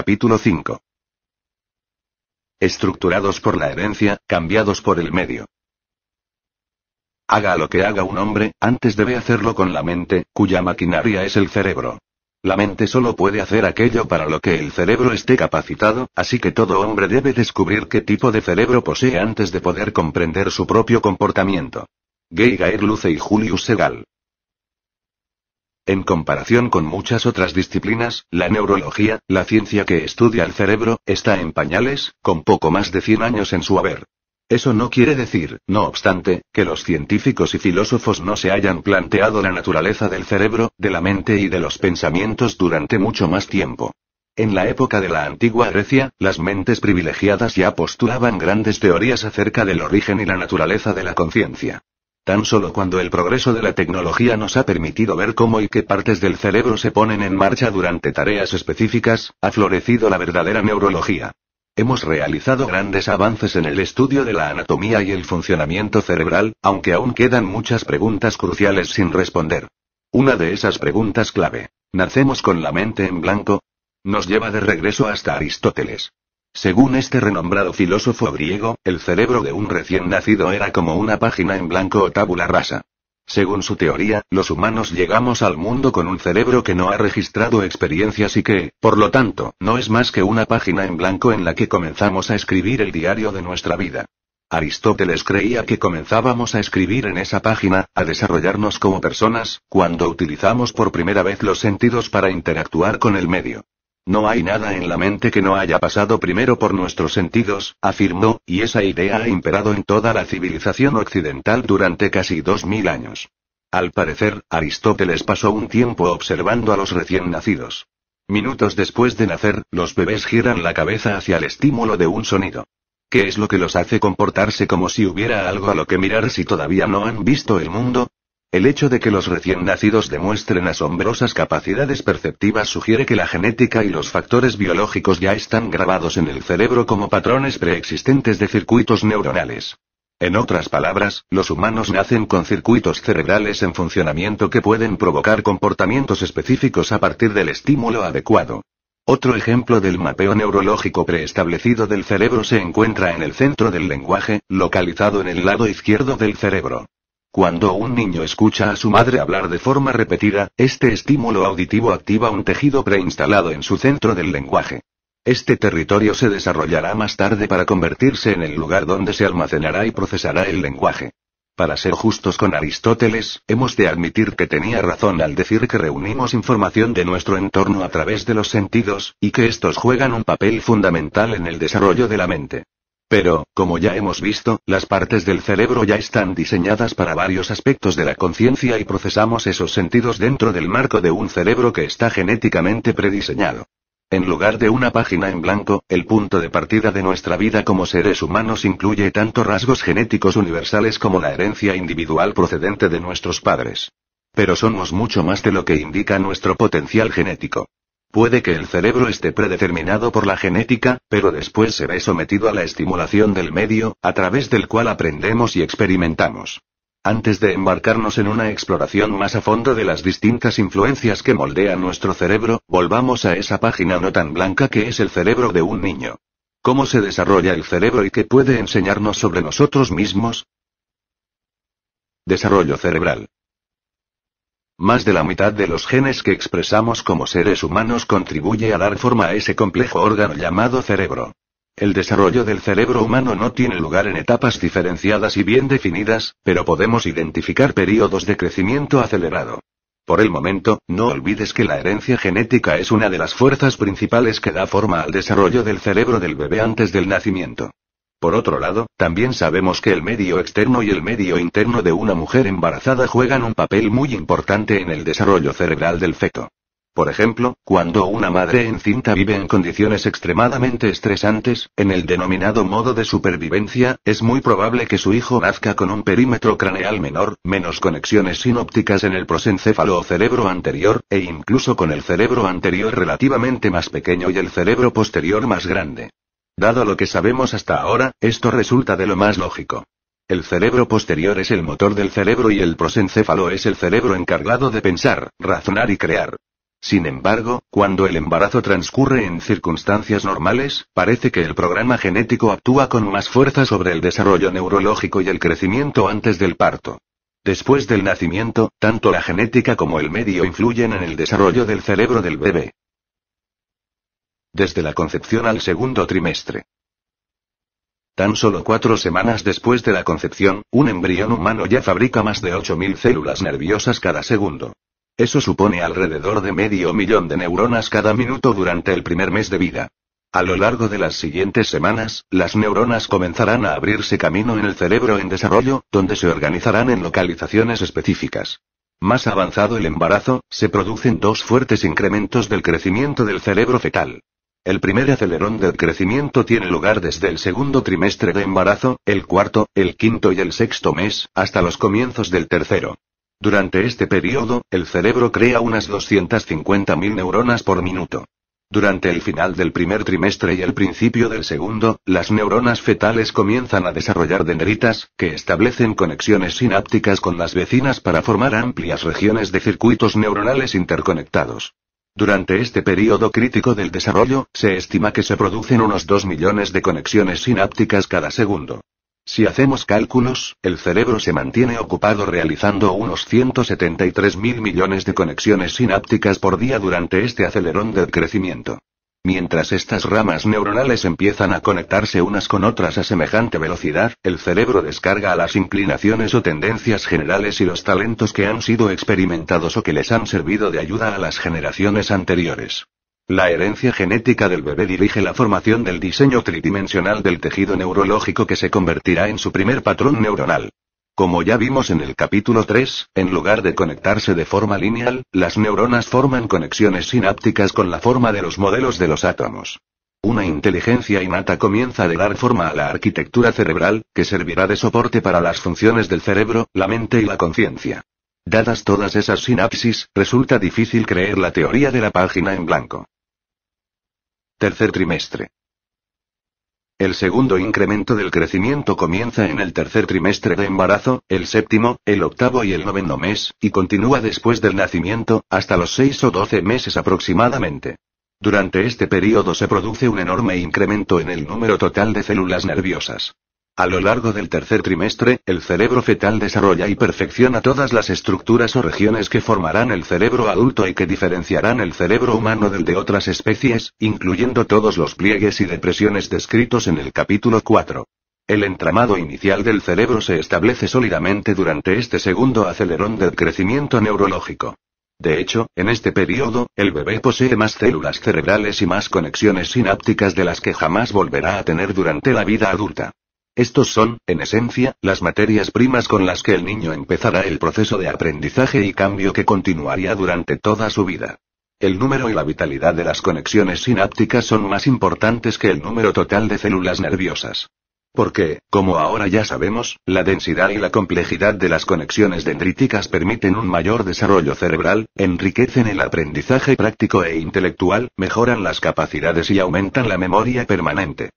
Capítulo 5. Estructurados por la herencia, cambiados por el medio. Haga lo que haga un hombre, antes debe hacerlo con la mente, cuya maquinaria es el cerebro. La mente solo puede hacer aquello para lo que el cerebro esté capacitado, así que todo hombre debe descubrir qué tipo de cerebro posee antes de poder comprender su propio comportamiento. Gay Luce y Julius Segal. En comparación con muchas otras disciplinas, la neurología, la ciencia que estudia el cerebro, está en pañales, con poco más de 100 años en su haber. Eso no quiere decir, no obstante, que los científicos y filósofos no se hayan planteado la naturaleza del cerebro, de la mente y de los pensamientos durante mucho más tiempo. En la época de la antigua Grecia, las mentes privilegiadas ya postulaban grandes teorías acerca del origen y la naturaleza de la conciencia. Tan solo cuando el progreso de la tecnología nos ha permitido ver cómo y qué partes del cerebro se ponen en marcha durante tareas específicas, ha florecido la verdadera neurología. Hemos realizado grandes avances en el estudio de la anatomía y el funcionamiento cerebral, aunque aún quedan muchas preguntas cruciales sin responder. Una de esas preguntas clave. ¿Nacemos con la mente en blanco? Nos lleva de regreso hasta Aristóteles. Según este renombrado filósofo griego, el cerebro de un recién nacido era como una página en blanco o tabula rasa. Según su teoría, los humanos llegamos al mundo con un cerebro que no ha registrado experiencias y que, por lo tanto, no es más que una página en blanco en la que comenzamos a escribir el diario de nuestra vida. Aristóteles creía que comenzábamos a escribir en esa página, a desarrollarnos como personas, cuando utilizamos por primera vez los sentidos para interactuar con el medio. No hay nada en la mente que no haya pasado primero por nuestros sentidos, afirmó, y esa idea ha imperado en toda la civilización occidental durante casi dos mil años. Al parecer, Aristóteles pasó un tiempo observando a los recién nacidos. Minutos después de nacer, los bebés giran la cabeza hacia el estímulo de un sonido. ¿Qué es lo que los hace comportarse como si hubiera algo a lo que mirar si todavía no han visto el mundo? El hecho de que los recién nacidos demuestren asombrosas capacidades perceptivas sugiere que la genética y los factores biológicos ya están grabados en el cerebro como patrones preexistentes de circuitos neuronales. En otras palabras, los humanos nacen con circuitos cerebrales en funcionamiento que pueden provocar comportamientos específicos a partir del estímulo adecuado. Otro ejemplo del mapeo neurológico preestablecido del cerebro se encuentra en el centro del lenguaje, localizado en el lado izquierdo del cerebro. Cuando un niño escucha a su madre hablar de forma repetida, este estímulo auditivo activa un tejido preinstalado en su centro del lenguaje. Este territorio se desarrollará más tarde para convertirse en el lugar donde se almacenará y procesará el lenguaje. Para ser justos con Aristóteles, hemos de admitir que tenía razón al decir que reunimos información de nuestro entorno a través de los sentidos, y que estos juegan un papel fundamental en el desarrollo de la mente. Pero, como ya hemos visto, las partes del cerebro ya están diseñadas para varios aspectos de la conciencia y procesamos esos sentidos dentro del marco de un cerebro que está genéticamente prediseñado. En lugar de una página en blanco, el punto de partida de nuestra vida como seres humanos incluye tanto rasgos genéticos universales como la herencia individual procedente de nuestros padres. Pero somos mucho más de lo que indica nuestro potencial genético. Puede que el cerebro esté predeterminado por la genética, pero después se ve sometido a la estimulación del medio, a través del cual aprendemos y experimentamos. Antes de embarcarnos en una exploración más a fondo de las distintas influencias que moldean nuestro cerebro, volvamos a esa página no tan blanca que es el cerebro de un niño. ¿Cómo se desarrolla el cerebro y qué puede enseñarnos sobre nosotros mismos? Desarrollo cerebral. Más de la mitad de los genes que expresamos como seres humanos contribuye a dar forma a ese complejo órgano llamado cerebro. El desarrollo del cerebro humano no tiene lugar en etapas diferenciadas y bien definidas, pero podemos identificar periodos de crecimiento acelerado. Por el momento, no olvides que la herencia genética es una de las fuerzas principales que da forma al desarrollo del cerebro del bebé antes del nacimiento. Por otro lado, también sabemos que el medio externo y el medio interno de una mujer embarazada juegan un papel muy importante en el desarrollo cerebral del feto. Por ejemplo, cuando una madre encinta vive en condiciones extremadamente estresantes, en el denominado modo de supervivencia, es muy probable que su hijo nazca con un perímetro craneal menor, menos conexiones sinópticas en el prosencéfalo o cerebro anterior, e incluso con el cerebro anterior relativamente más pequeño y el cerebro posterior más grande. Dado lo que sabemos hasta ahora, esto resulta de lo más lógico. El cerebro posterior es el motor del cerebro y el prosencéfalo es el cerebro encargado de pensar, razonar y crear. Sin embargo, cuando el embarazo transcurre en circunstancias normales, parece que el programa genético actúa con más fuerza sobre el desarrollo neurológico y el crecimiento antes del parto. Después del nacimiento, tanto la genética como el medio influyen en el desarrollo del cerebro del bebé desde la concepción al segundo trimestre. Tan solo cuatro semanas después de la concepción, un embrión humano ya fabrica más de 8.000 células nerviosas cada segundo. Eso supone alrededor de medio millón de neuronas cada minuto durante el primer mes de vida. A lo largo de las siguientes semanas, las neuronas comenzarán a abrirse camino en el cerebro en desarrollo, donde se organizarán en localizaciones específicas. Más avanzado el embarazo, se producen dos fuertes incrementos del crecimiento del cerebro fetal. El primer acelerón del crecimiento tiene lugar desde el segundo trimestre de embarazo, el cuarto, el quinto y el sexto mes, hasta los comienzos del tercero. Durante este periodo, el cerebro crea unas 250.000 neuronas por minuto. Durante el final del primer trimestre y el principio del segundo, las neuronas fetales comienzan a desarrollar dendritas, que establecen conexiones sinápticas con las vecinas para formar amplias regiones de circuitos neuronales interconectados. Durante este período crítico del desarrollo, se estima que se producen unos 2 millones de conexiones sinápticas cada segundo. Si hacemos cálculos, el cerebro se mantiene ocupado realizando unos 173 mil millones de conexiones sinápticas por día durante este acelerón del crecimiento. Mientras estas ramas neuronales empiezan a conectarse unas con otras a semejante velocidad, el cerebro descarga las inclinaciones o tendencias generales y los talentos que han sido experimentados o que les han servido de ayuda a las generaciones anteriores. La herencia genética del bebé dirige la formación del diseño tridimensional del tejido neurológico que se convertirá en su primer patrón neuronal. Como ya vimos en el capítulo 3, en lugar de conectarse de forma lineal, las neuronas forman conexiones sinápticas con la forma de los modelos de los átomos. Una inteligencia innata comienza a dar forma a la arquitectura cerebral, que servirá de soporte para las funciones del cerebro, la mente y la conciencia. Dadas todas esas sinapsis, resulta difícil creer la teoría de la página en blanco. Tercer trimestre. El segundo incremento del crecimiento comienza en el tercer trimestre de embarazo, el séptimo, el octavo y el noveno mes, y continúa después del nacimiento, hasta los seis o doce meses aproximadamente. Durante este periodo se produce un enorme incremento en el número total de células nerviosas. A lo largo del tercer trimestre, el cerebro fetal desarrolla y perfecciona todas las estructuras o regiones que formarán el cerebro adulto y que diferenciarán el cerebro humano del de otras especies, incluyendo todos los pliegues y depresiones descritos en el capítulo 4. El entramado inicial del cerebro se establece sólidamente durante este segundo acelerón del crecimiento neurológico. De hecho, en este periodo, el bebé posee más células cerebrales y más conexiones sinápticas de las que jamás volverá a tener durante la vida adulta. Estos son, en esencia, las materias primas con las que el niño empezará el proceso de aprendizaje y cambio que continuaría durante toda su vida. El número y la vitalidad de las conexiones sinápticas son más importantes que el número total de células nerviosas. Porque, como ahora ya sabemos, la densidad y la complejidad de las conexiones dendríticas permiten un mayor desarrollo cerebral, enriquecen el aprendizaje práctico e intelectual, mejoran las capacidades y aumentan la memoria permanente.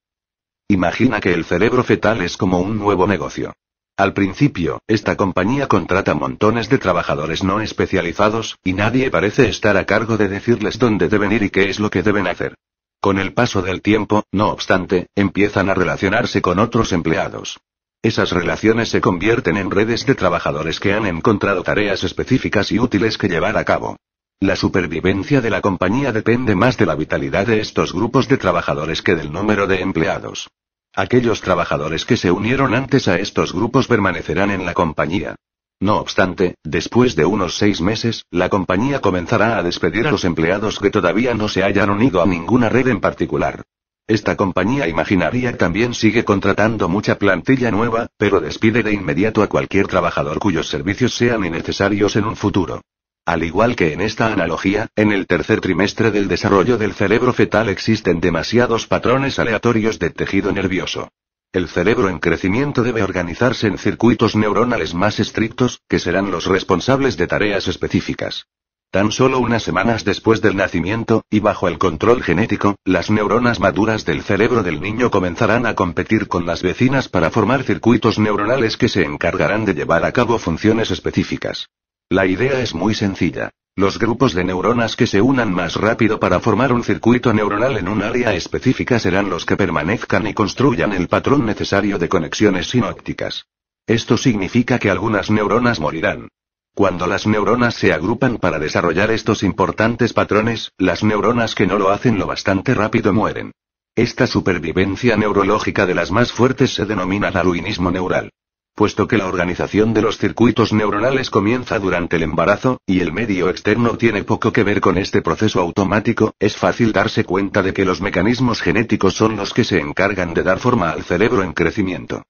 Imagina que el cerebro fetal es como un nuevo negocio. Al principio, esta compañía contrata montones de trabajadores no especializados, y nadie parece estar a cargo de decirles dónde deben ir y qué es lo que deben hacer. Con el paso del tiempo, no obstante, empiezan a relacionarse con otros empleados. Esas relaciones se convierten en redes de trabajadores que han encontrado tareas específicas y útiles que llevar a cabo. La supervivencia de la compañía depende más de la vitalidad de estos grupos de trabajadores que del número de empleados. Aquellos trabajadores que se unieron antes a estos grupos permanecerán en la compañía. No obstante, después de unos seis meses, la compañía comenzará a despedir a los empleados que todavía no se hayan unido a ninguna red en particular. Esta compañía imaginaria también sigue contratando mucha plantilla nueva, pero despide de inmediato a cualquier trabajador cuyos servicios sean innecesarios en un futuro. Al igual que en esta analogía, en el tercer trimestre del desarrollo del cerebro fetal existen demasiados patrones aleatorios de tejido nervioso. El cerebro en crecimiento debe organizarse en circuitos neuronales más estrictos, que serán los responsables de tareas específicas. Tan solo unas semanas después del nacimiento, y bajo el control genético, las neuronas maduras del cerebro del niño comenzarán a competir con las vecinas para formar circuitos neuronales que se encargarán de llevar a cabo funciones específicas. La idea es muy sencilla. Los grupos de neuronas que se unan más rápido para formar un circuito neuronal en un área específica serán los que permanezcan y construyan el patrón necesario de conexiones sinópticas. Esto significa que algunas neuronas morirán. Cuando las neuronas se agrupan para desarrollar estos importantes patrones, las neuronas que no lo hacen lo bastante rápido mueren. Esta supervivencia neurológica de las más fuertes se denomina darwinismo neural puesto que la organización de los circuitos neuronales comienza durante el embarazo, y el medio externo tiene poco que ver con este proceso automático, es fácil darse cuenta de que los mecanismos genéticos son los que se encargan de dar forma al cerebro en crecimiento.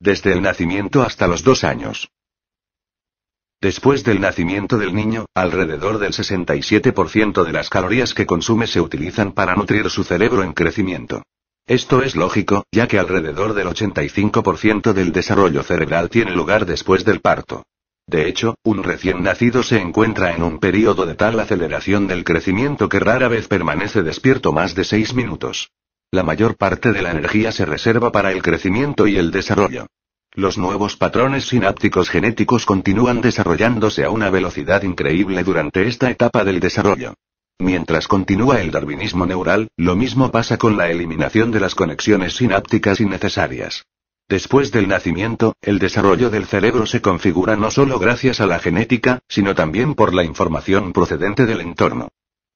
Desde el nacimiento hasta los dos años. Después del nacimiento del niño, alrededor del 67% de las calorías que consume se utilizan para nutrir su cerebro en crecimiento. Esto es lógico, ya que alrededor del 85% del desarrollo cerebral tiene lugar después del parto. De hecho, un recién nacido se encuentra en un período de tal aceleración del crecimiento que rara vez permanece despierto más de 6 minutos. La mayor parte de la energía se reserva para el crecimiento y el desarrollo. Los nuevos patrones sinápticos genéticos continúan desarrollándose a una velocidad increíble durante esta etapa del desarrollo. Mientras continúa el darwinismo neural, lo mismo pasa con la eliminación de las conexiones sinápticas innecesarias. Después del nacimiento, el desarrollo del cerebro se configura no solo gracias a la genética, sino también por la información procedente del entorno.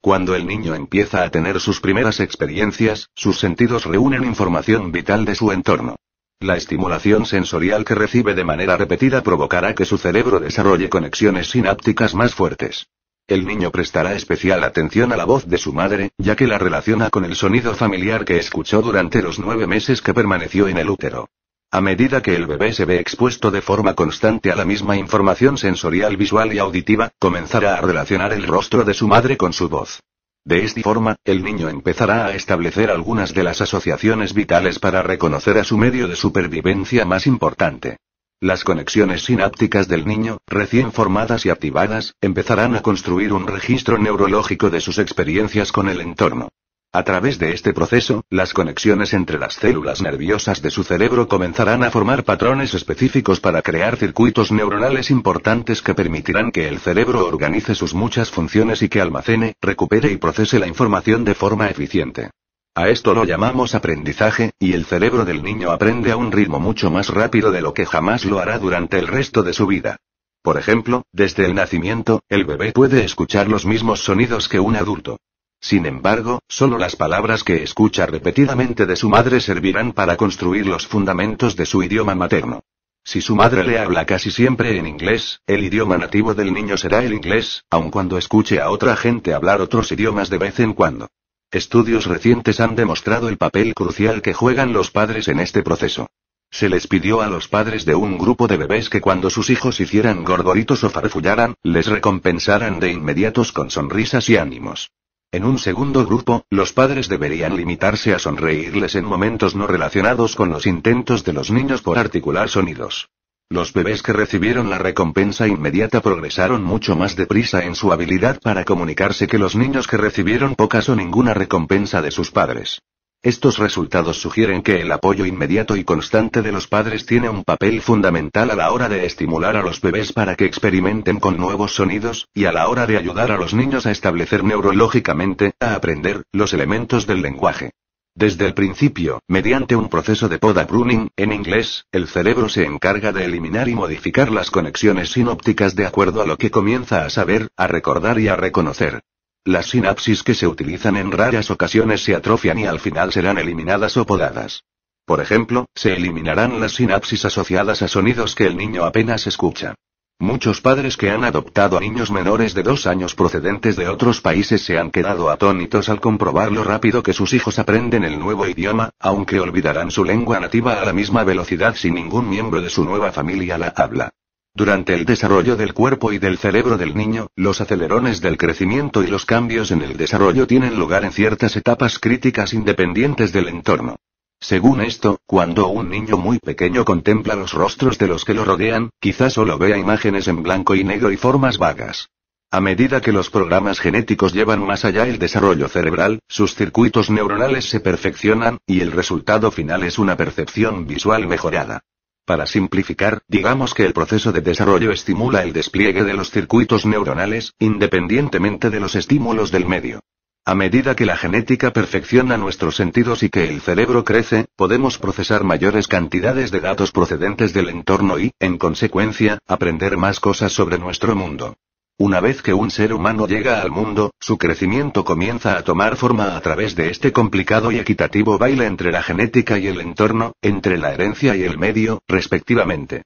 Cuando el niño empieza a tener sus primeras experiencias, sus sentidos reúnen información vital de su entorno. La estimulación sensorial que recibe de manera repetida provocará que su cerebro desarrolle conexiones sinápticas más fuertes. El niño prestará especial atención a la voz de su madre, ya que la relaciona con el sonido familiar que escuchó durante los nueve meses que permaneció en el útero. A medida que el bebé se ve expuesto de forma constante a la misma información sensorial, visual y auditiva, comenzará a relacionar el rostro de su madre con su voz. De esta forma, el niño empezará a establecer algunas de las asociaciones vitales para reconocer a su medio de supervivencia más importante. Las conexiones sinápticas del niño, recién formadas y activadas, empezarán a construir un registro neurológico de sus experiencias con el entorno. A través de este proceso, las conexiones entre las células nerviosas de su cerebro comenzarán a formar patrones específicos para crear circuitos neuronales importantes que permitirán que el cerebro organice sus muchas funciones y que almacene, recupere y procese la información de forma eficiente. A esto lo llamamos aprendizaje, y el cerebro del niño aprende a un ritmo mucho más rápido de lo que jamás lo hará durante el resto de su vida. Por ejemplo, desde el nacimiento, el bebé puede escuchar los mismos sonidos que un adulto. Sin embargo, solo las palabras que escucha repetidamente de su madre servirán para construir los fundamentos de su idioma materno. Si su madre le habla casi siempre en inglés, el idioma nativo del niño será el inglés, aun cuando escuche a otra gente hablar otros idiomas de vez en cuando. Estudios recientes han demostrado el papel crucial que juegan los padres en este proceso. Se les pidió a los padres de un grupo de bebés que cuando sus hijos hicieran gorgoritos o farfullaran, les recompensaran de inmediatos con sonrisas y ánimos. En un segundo grupo, los padres deberían limitarse a sonreírles en momentos no relacionados con los intentos de los niños por articular sonidos. Los bebés que recibieron la recompensa inmediata progresaron mucho más deprisa en su habilidad para comunicarse que los niños que recibieron pocas o ninguna recompensa de sus padres. Estos resultados sugieren que el apoyo inmediato y constante de los padres tiene un papel fundamental a la hora de estimular a los bebés para que experimenten con nuevos sonidos, y a la hora de ayudar a los niños a establecer neurológicamente, a aprender, los elementos del lenguaje. Desde el principio, mediante un proceso de poda pruning, en inglés, el cerebro se encarga de eliminar y modificar las conexiones sinópticas de acuerdo a lo que comienza a saber, a recordar y a reconocer. Las sinapsis que se utilizan en raras ocasiones se atrofian y al final serán eliminadas o podadas. Por ejemplo, se eliminarán las sinapsis asociadas a sonidos que el niño apenas escucha. Muchos padres que han adoptado a niños menores de dos años procedentes de otros países se han quedado atónitos al comprobar lo rápido que sus hijos aprenden el nuevo idioma, aunque olvidarán su lengua nativa a la misma velocidad si ningún miembro de su nueva familia la habla. Durante el desarrollo del cuerpo y del cerebro del niño, los acelerones del crecimiento y los cambios en el desarrollo tienen lugar en ciertas etapas críticas independientes del entorno. Según esto, cuando un niño muy pequeño contempla los rostros de los que lo rodean, quizás solo vea imágenes en blanco y negro y formas vagas. A medida que los programas genéticos llevan más allá el desarrollo cerebral, sus circuitos neuronales se perfeccionan, y el resultado final es una percepción visual mejorada. Para simplificar, digamos que el proceso de desarrollo estimula el despliegue de los circuitos neuronales, independientemente de los estímulos del medio. A medida que la genética perfecciona nuestros sentidos y que el cerebro crece, podemos procesar mayores cantidades de datos procedentes del entorno y, en consecuencia, aprender más cosas sobre nuestro mundo. Una vez que un ser humano llega al mundo, su crecimiento comienza a tomar forma a través de este complicado y equitativo baile entre la genética y el entorno, entre la herencia y el medio, respectivamente.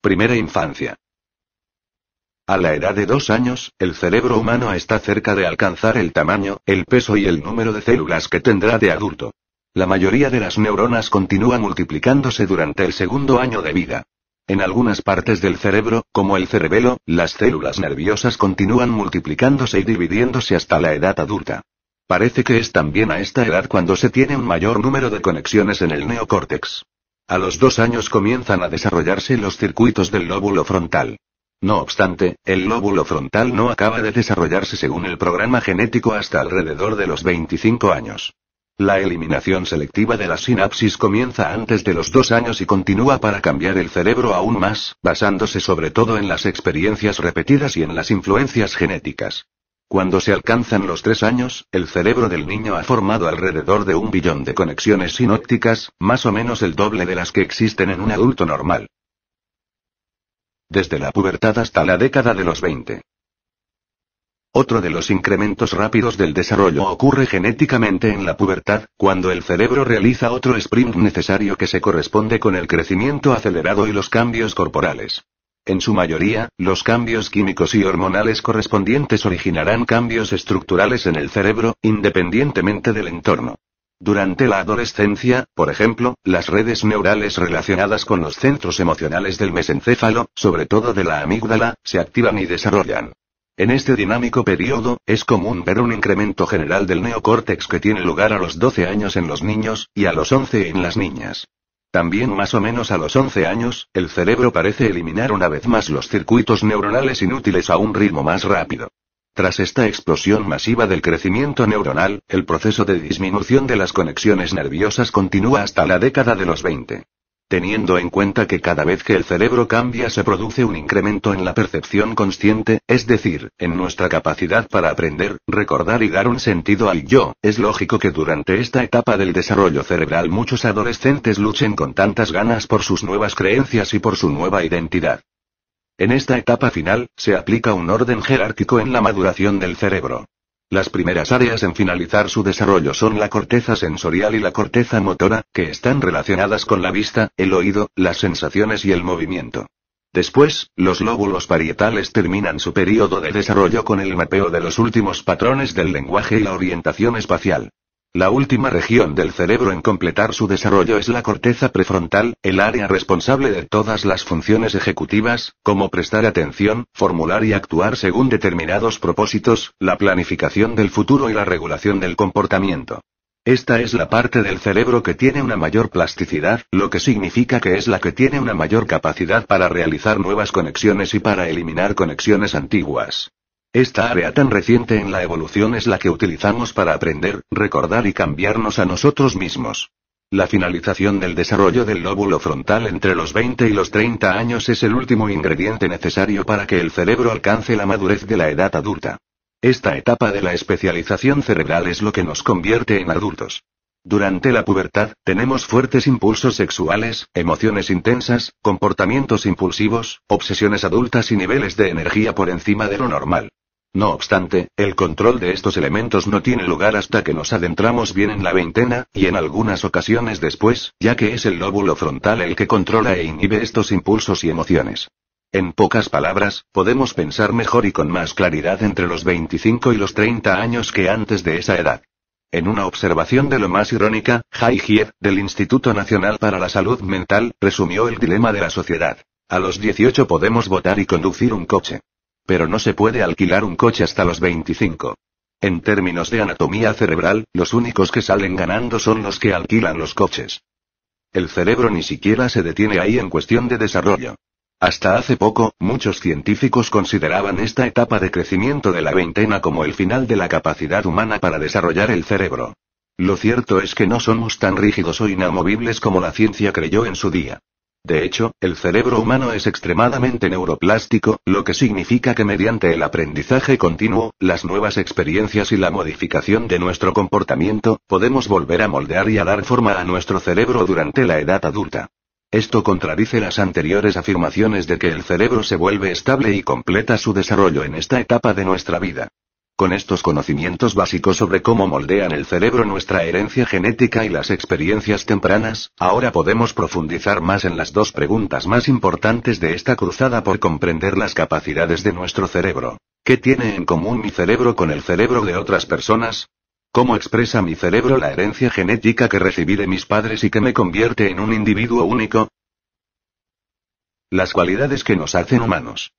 Primera infancia. A la edad de dos años, el cerebro humano está cerca de alcanzar el tamaño, el peso y el número de células que tendrá de adulto. La mayoría de las neuronas continúan multiplicándose durante el segundo año de vida. En algunas partes del cerebro, como el cerebelo, las células nerviosas continúan multiplicándose y dividiéndose hasta la edad adulta. Parece que es también a esta edad cuando se tiene un mayor número de conexiones en el neocórtex. A los dos años comienzan a desarrollarse los circuitos del lóbulo frontal. No obstante, el lóbulo frontal no acaba de desarrollarse según el programa genético hasta alrededor de los 25 años. La eliminación selectiva de la sinapsis comienza antes de los dos años y continúa para cambiar el cerebro aún más, basándose sobre todo en las experiencias repetidas y en las influencias genéticas. Cuando se alcanzan los tres años, el cerebro del niño ha formado alrededor de un billón de conexiones sinópticas, más o menos el doble de las que existen en un adulto normal desde la pubertad hasta la década de los 20. Otro de los incrementos rápidos del desarrollo ocurre genéticamente en la pubertad, cuando el cerebro realiza otro sprint necesario que se corresponde con el crecimiento acelerado y los cambios corporales. En su mayoría, los cambios químicos y hormonales correspondientes originarán cambios estructurales en el cerebro, independientemente del entorno. Durante la adolescencia, por ejemplo, las redes neurales relacionadas con los centros emocionales del mesencéfalo, sobre todo de la amígdala, se activan y desarrollan. En este dinámico periodo, es común ver un incremento general del neocórtex que tiene lugar a los 12 años en los niños, y a los 11 en las niñas. También más o menos a los 11 años, el cerebro parece eliminar una vez más los circuitos neuronales inútiles a un ritmo más rápido. Tras esta explosión masiva del crecimiento neuronal, el proceso de disminución de las conexiones nerviosas continúa hasta la década de los 20. Teniendo en cuenta que cada vez que el cerebro cambia se produce un incremento en la percepción consciente, es decir, en nuestra capacidad para aprender, recordar y dar un sentido al yo, es lógico que durante esta etapa del desarrollo cerebral muchos adolescentes luchen con tantas ganas por sus nuevas creencias y por su nueva identidad. En esta etapa final, se aplica un orden jerárquico en la maduración del cerebro. Las primeras áreas en finalizar su desarrollo son la corteza sensorial y la corteza motora, que están relacionadas con la vista, el oído, las sensaciones y el movimiento. Después, los lóbulos parietales terminan su periodo de desarrollo con el mapeo de los últimos patrones del lenguaje y la orientación espacial. La última región del cerebro en completar su desarrollo es la corteza prefrontal, el área responsable de todas las funciones ejecutivas, como prestar atención, formular y actuar según determinados propósitos, la planificación del futuro y la regulación del comportamiento. Esta es la parte del cerebro que tiene una mayor plasticidad, lo que significa que es la que tiene una mayor capacidad para realizar nuevas conexiones y para eliminar conexiones antiguas. Esta área tan reciente en la evolución es la que utilizamos para aprender, recordar y cambiarnos a nosotros mismos. La finalización del desarrollo del lóbulo frontal entre los 20 y los 30 años es el último ingrediente necesario para que el cerebro alcance la madurez de la edad adulta. Esta etapa de la especialización cerebral es lo que nos convierte en adultos. Durante la pubertad, tenemos fuertes impulsos sexuales, emociones intensas, comportamientos impulsivos, obsesiones adultas y niveles de energía por encima de lo normal. No obstante, el control de estos elementos no tiene lugar hasta que nos adentramos bien en la veintena, y en algunas ocasiones después, ya que es el lóbulo frontal el que controla e inhibe estos impulsos y emociones. En pocas palabras, podemos pensar mejor y con más claridad entre los 25 y los 30 años que antes de esa edad. En una observación de lo más irónica, Jai del Instituto Nacional para la Salud Mental, resumió el dilema de la sociedad. A los 18 podemos votar y conducir un coche. Pero no se puede alquilar un coche hasta los 25. En términos de anatomía cerebral, los únicos que salen ganando son los que alquilan los coches. El cerebro ni siquiera se detiene ahí en cuestión de desarrollo. Hasta hace poco, muchos científicos consideraban esta etapa de crecimiento de la veintena como el final de la capacidad humana para desarrollar el cerebro. Lo cierto es que no somos tan rígidos o inamovibles como la ciencia creyó en su día. De hecho, el cerebro humano es extremadamente neuroplástico, lo que significa que mediante el aprendizaje continuo, las nuevas experiencias y la modificación de nuestro comportamiento, podemos volver a moldear y a dar forma a nuestro cerebro durante la edad adulta. Esto contradice las anteriores afirmaciones de que el cerebro se vuelve estable y completa su desarrollo en esta etapa de nuestra vida. Con estos conocimientos básicos sobre cómo moldean el cerebro nuestra herencia genética y las experiencias tempranas, ahora podemos profundizar más en las dos preguntas más importantes de esta cruzada por comprender las capacidades de nuestro cerebro. ¿Qué tiene en común mi cerebro con el cerebro de otras personas? cómo expresa mi cerebro la herencia genética que recibí de mis padres y que me convierte en un individuo único? Las cualidades que nos hacen humanos.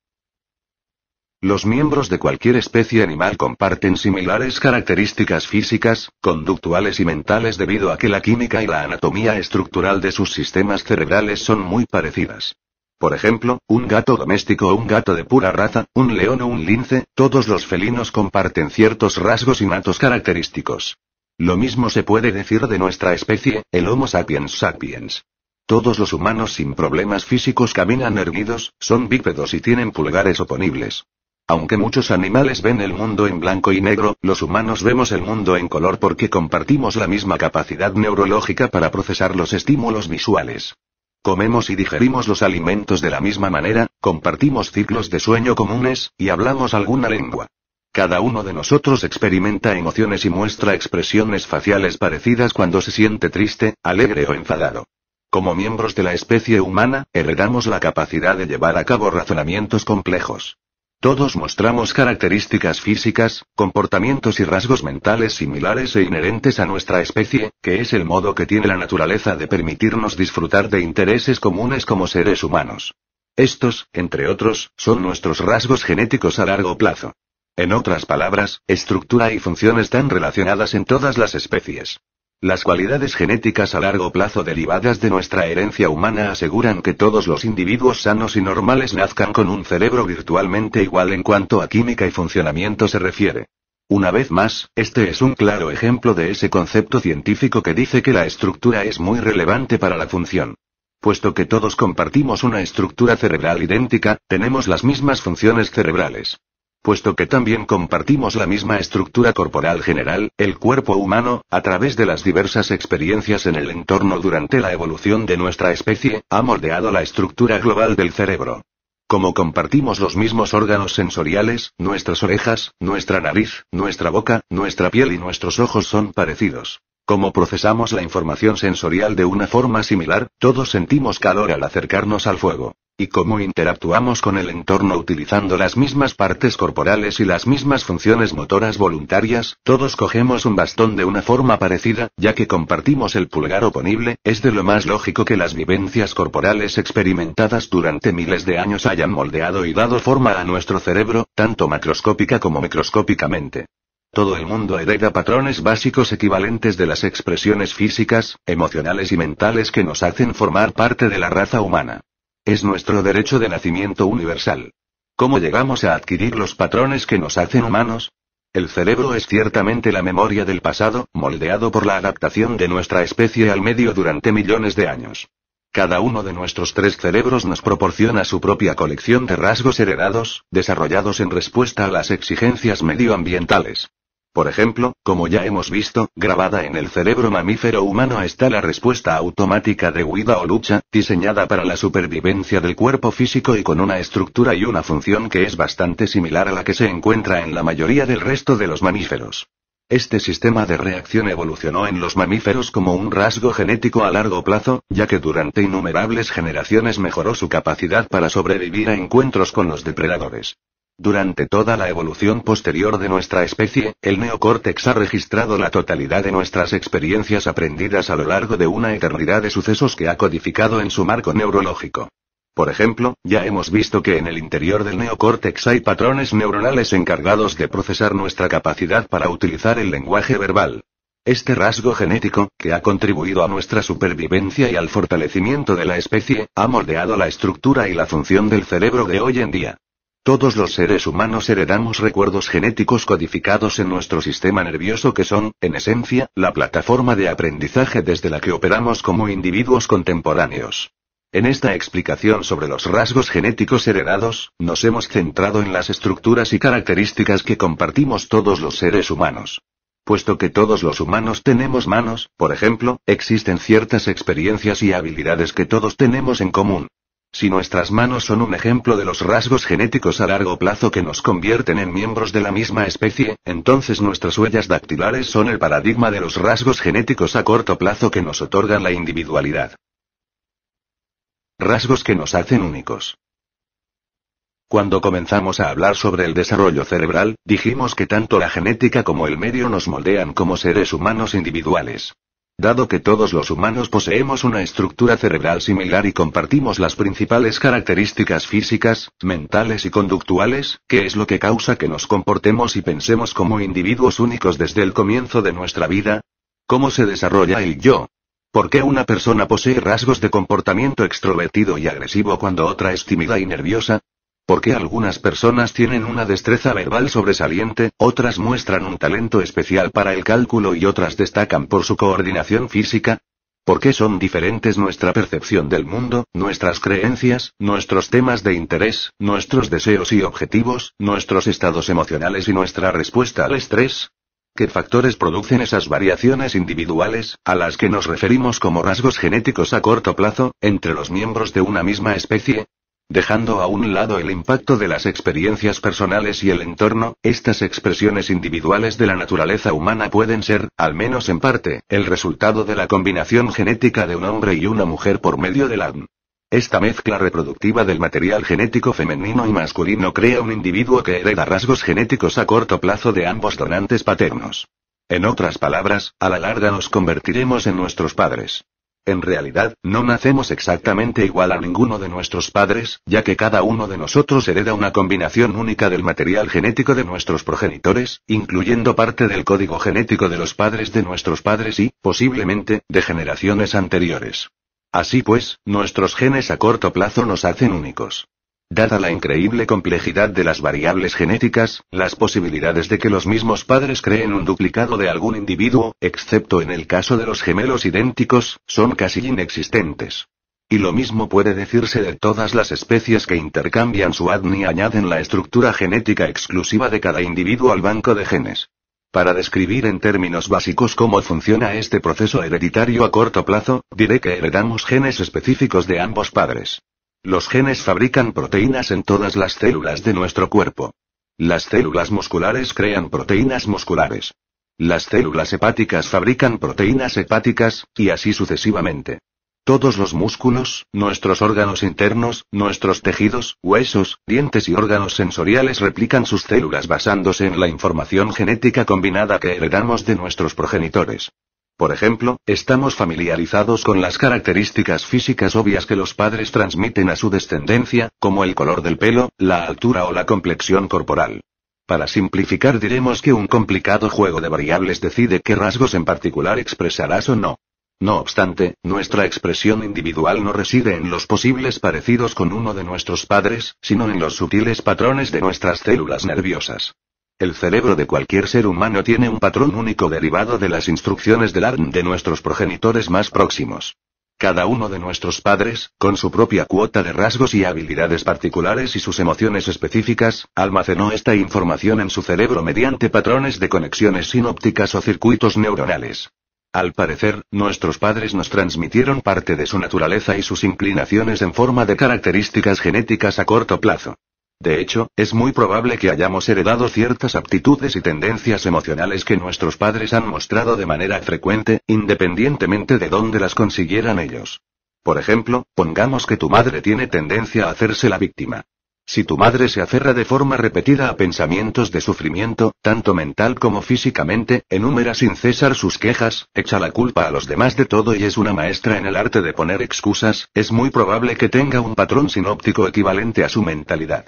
Los miembros de cualquier especie animal comparten similares características físicas, conductuales y mentales debido a que la química y la anatomía estructural de sus sistemas cerebrales son muy parecidas. Por ejemplo, un gato doméstico o un gato de pura raza, un león o un lince, todos los felinos comparten ciertos rasgos y innatos característicos. Lo mismo se puede decir de nuestra especie, el Homo sapiens sapiens. Todos los humanos sin problemas físicos caminan erguidos, son bípedos y tienen pulgares oponibles. Aunque muchos animales ven el mundo en blanco y negro, los humanos vemos el mundo en color porque compartimos la misma capacidad neurológica para procesar los estímulos visuales. Comemos y digerimos los alimentos de la misma manera, compartimos ciclos de sueño comunes, y hablamos alguna lengua. Cada uno de nosotros experimenta emociones y muestra expresiones faciales parecidas cuando se siente triste, alegre o enfadado. Como miembros de la especie humana, heredamos la capacidad de llevar a cabo razonamientos complejos. Todos mostramos características físicas, comportamientos y rasgos mentales similares e inherentes a nuestra especie, que es el modo que tiene la naturaleza de permitirnos disfrutar de intereses comunes como seres humanos. Estos, entre otros, son nuestros rasgos genéticos a largo plazo. En otras palabras, estructura y función están relacionadas en todas las especies. Las cualidades genéticas a largo plazo derivadas de nuestra herencia humana aseguran que todos los individuos sanos y normales nazcan con un cerebro virtualmente igual en cuanto a química y funcionamiento se refiere. Una vez más, este es un claro ejemplo de ese concepto científico que dice que la estructura es muy relevante para la función. Puesto que todos compartimos una estructura cerebral idéntica, tenemos las mismas funciones cerebrales. Puesto que también compartimos la misma estructura corporal general, el cuerpo humano, a través de las diversas experiencias en el entorno durante la evolución de nuestra especie, ha moldeado la estructura global del cerebro. Como compartimos los mismos órganos sensoriales, nuestras orejas, nuestra nariz, nuestra boca, nuestra piel y nuestros ojos son parecidos. Como procesamos la información sensorial de una forma similar, todos sentimos calor al acercarnos al fuego y como interactuamos con el entorno utilizando las mismas partes corporales y las mismas funciones motoras voluntarias, todos cogemos un bastón de una forma parecida, ya que compartimos el pulgar oponible, es de lo más lógico que las vivencias corporales experimentadas durante miles de años hayan moldeado y dado forma a nuestro cerebro, tanto macroscópica como microscópicamente. Todo el mundo hereda patrones básicos equivalentes de las expresiones físicas, emocionales y mentales que nos hacen formar parte de la raza humana. Es nuestro derecho de nacimiento universal. ¿Cómo llegamos a adquirir los patrones que nos hacen humanos? El cerebro es ciertamente la memoria del pasado, moldeado por la adaptación de nuestra especie al medio durante millones de años. Cada uno de nuestros tres cerebros nos proporciona su propia colección de rasgos heredados, desarrollados en respuesta a las exigencias medioambientales. Por ejemplo, como ya hemos visto, grabada en el cerebro mamífero humano está la respuesta automática de huida o lucha, diseñada para la supervivencia del cuerpo físico y con una estructura y una función que es bastante similar a la que se encuentra en la mayoría del resto de los mamíferos. Este sistema de reacción evolucionó en los mamíferos como un rasgo genético a largo plazo, ya que durante innumerables generaciones mejoró su capacidad para sobrevivir a encuentros con los depredadores. Durante toda la evolución posterior de nuestra especie, el neocórtex ha registrado la totalidad de nuestras experiencias aprendidas a lo largo de una eternidad de sucesos que ha codificado en su marco neurológico. Por ejemplo, ya hemos visto que en el interior del neocórtex hay patrones neuronales encargados de procesar nuestra capacidad para utilizar el lenguaje verbal. Este rasgo genético, que ha contribuido a nuestra supervivencia y al fortalecimiento de la especie, ha moldeado la estructura y la función del cerebro de hoy en día. Todos los seres humanos heredamos recuerdos genéticos codificados en nuestro sistema nervioso que son, en esencia, la plataforma de aprendizaje desde la que operamos como individuos contemporáneos. En esta explicación sobre los rasgos genéticos heredados, nos hemos centrado en las estructuras y características que compartimos todos los seres humanos. Puesto que todos los humanos tenemos manos, por ejemplo, existen ciertas experiencias y habilidades que todos tenemos en común. Si nuestras manos son un ejemplo de los rasgos genéticos a largo plazo que nos convierten en miembros de la misma especie, entonces nuestras huellas dactilares son el paradigma de los rasgos genéticos a corto plazo que nos otorgan la individualidad. Rasgos que nos hacen únicos. Cuando comenzamos a hablar sobre el desarrollo cerebral, dijimos que tanto la genética como el medio nos moldean como seres humanos individuales. Dado que todos los humanos poseemos una estructura cerebral similar y compartimos las principales características físicas, mentales y conductuales, ¿qué es lo que causa que nos comportemos y pensemos como individuos únicos desde el comienzo de nuestra vida? ¿Cómo se desarrolla el yo? ¿Por qué una persona posee rasgos de comportamiento extrovertido y agresivo cuando otra es tímida y nerviosa? ¿Por qué algunas personas tienen una destreza verbal sobresaliente, otras muestran un talento especial para el cálculo y otras destacan por su coordinación física? ¿Por qué son diferentes nuestra percepción del mundo, nuestras creencias, nuestros temas de interés, nuestros deseos y objetivos, nuestros estados emocionales y nuestra respuesta al estrés? ¿Qué factores producen esas variaciones individuales, a las que nos referimos como rasgos genéticos a corto plazo, entre los miembros de una misma especie? Dejando a un lado el impacto de las experiencias personales y el entorno, estas expresiones individuales de la naturaleza humana pueden ser, al menos en parte, el resultado de la combinación genética de un hombre y una mujer por medio del ADN. Esta mezcla reproductiva del material genético femenino y masculino crea un individuo que hereda rasgos genéticos a corto plazo de ambos donantes paternos. En otras palabras, a la larga nos convertiremos en nuestros padres. En realidad, no nacemos exactamente igual a ninguno de nuestros padres, ya que cada uno de nosotros hereda una combinación única del material genético de nuestros progenitores, incluyendo parte del código genético de los padres de nuestros padres y, posiblemente, de generaciones anteriores. Así pues, nuestros genes a corto plazo nos hacen únicos. Dada la increíble complejidad de las variables genéticas, las posibilidades de que los mismos padres creen un duplicado de algún individuo, excepto en el caso de los gemelos idénticos, son casi inexistentes. Y lo mismo puede decirse de todas las especies que intercambian su ADN y añaden la estructura genética exclusiva de cada individuo al banco de genes. Para describir en términos básicos cómo funciona este proceso hereditario a corto plazo, diré que heredamos genes específicos de ambos padres. Los genes fabrican proteínas en todas las células de nuestro cuerpo. Las células musculares crean proteínas musculares. Las células hepáticas fabrican proteínas hepáticas, y así sucesivamente. Todos los músculos, nuestros órganos internos, nuestros tejidos, huesos, dientes y órganos sensoriales replican sus células basándose en la información genética combinada que heredamos de nuestros progenitores. Por ejemplo, estamos familiarizados con las características físicas obvias que los padres transmiten a su descendencia, como el color del pelo, la altura o la complexión corporal. Para simplificar diremos que un complicado juego de variables decide qué rasgos en particular expresarás o no. No obstante, nuestra expresión individual no reside en los posibles parecidos con uno de nuestros padres, sino en los sutiles patrones de nuestras células nerviosas. El cerebro de cualquier ser humano tiene un patrón único derivado de las instrucciones del ARN de nuestros progenitores más próximos. Cada uno de nuestros padres, con su propia cuota de rasgos y habilidades particulares y sus emociones específicas, almacenó esta información en su cerebro mediante patrones de conexiones sinópticas o circuitos neuronales. Al parecer, nuestros padres nos transmitieron parte de su naturaleza y sus inclinaciones en forma de características genéticas a corto plazo. De hecho, es muy probable que hayamos heredado ciertas aptitudes y tendencias emocionales que nuestros padres han mostrado de manera frecuente, independientemente de dónde las consiguieran ellos. Por ejemplo, pongamos que tu madre tiene tendencia a hacerse la víctima. Si tu madre se aferra de forma repetida a pensamientos de sufrimiento, tanto mental como físicamente, enumera sin cesar sus quejas, echa la culpa a los demás de todo y es una maestra en el arte de poner excusas, es muy probable que tenga un patrón sinóptico equivalente a su mentalidad.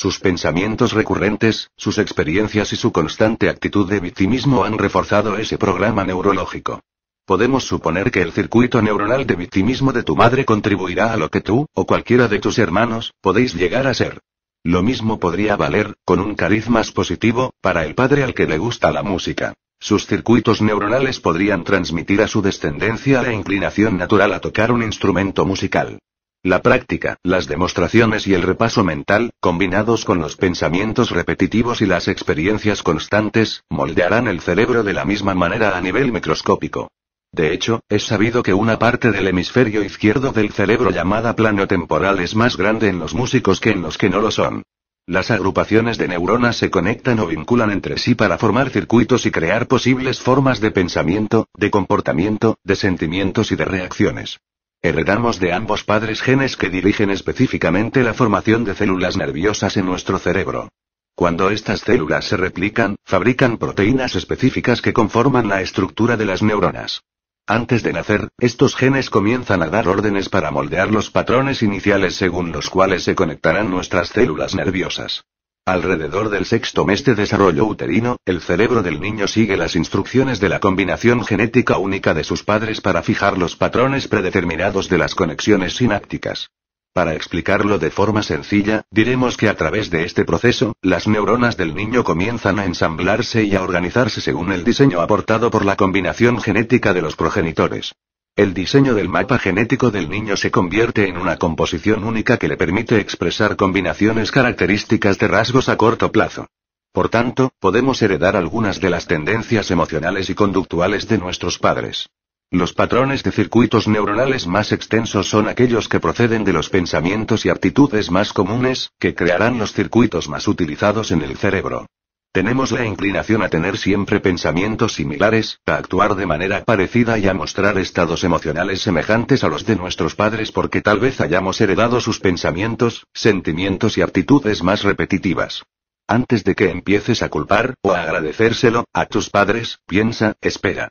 Sus pensamientos recurrentes, sus experiencias y su constante actitud de victimismo han reforzado ese programa neurológico. Podemos suponer que el circuito neuronal de victimismo de tu madre contribuirá a lo que tú, o cualquiera de tus hermanos, podéis llegar a ser. Lo mismo podría valer, con un cariz más positivo, para el padre al que le gusta la música. Sus circuitos neuronales podrían transmitir a su descendencia la inclinación natural a tocar un instrumento musical. La práctica, las demostraciones y el repaso mental, combinados con los pensamientos repetitivos y las experiencias constantes, moldearán el cerebro de la misma manera a nivel microscópico. De hecho, es sabido que una parte del hemisferio izquierdo del cerebro llamada plano temporal es más grande en los músicos que en los que no lo son. Las agrupaciones de neuronas se conectan o vinculan entre sí para formar circuitos y crear posibles formas de pensamiento, de comportamiento, de sentimientos y de reacciones. Heredamos de ambos padres genes que dirigen específicamente la formación de células nerviosas en nuestro cerebro. Cuando estas células se replican, fabrican proteínas específicas que conforman la estructura de las neuronas. Antes de nacer, estos genes comienzan a dar órdenes para moldear los patrones iniciales según los cuales se conectarán nuestras células nerviosas. Alrededor del sexto mes de desarrollo uterino, el cerebro del niño sigue las instrucciones de la combinación genética única de sus padres para fijar los patrones predeterminados de las conexiones sinápticas. Para explicarlo de forma sencilla, diremos que a través de este proceso, las neuronas del niño comienzan a ensamblarse y a organizarse según el diseño aportado por la combinación genética de los progenitores. El diseño del mapa genético del niño se convierte en una composición única que le permite expresar combinaciones características de rasgos a corto plazo. Por tanto, podemos heredar algunas de las tendencias emocionales y conductuales de nuestros padres. Los patrones de circuitos neuronales más extensos son aquellos que proceden de los pensamientos y actitudes más comunes, que crearán los circuitos más utilizados en el cerebro. Tenemos la inclinación a tener siempre pensamientos similares, a actuar de manera parecida y a mostrar estados emocionales semejantes a los de nuestros padres porque tal vez hayamos heredado sus pensamientos, sentimientos y actitudes más repetitivas. Antes de que empieces a culpar, o a agradecérselo, a tus padres, piensa, espera.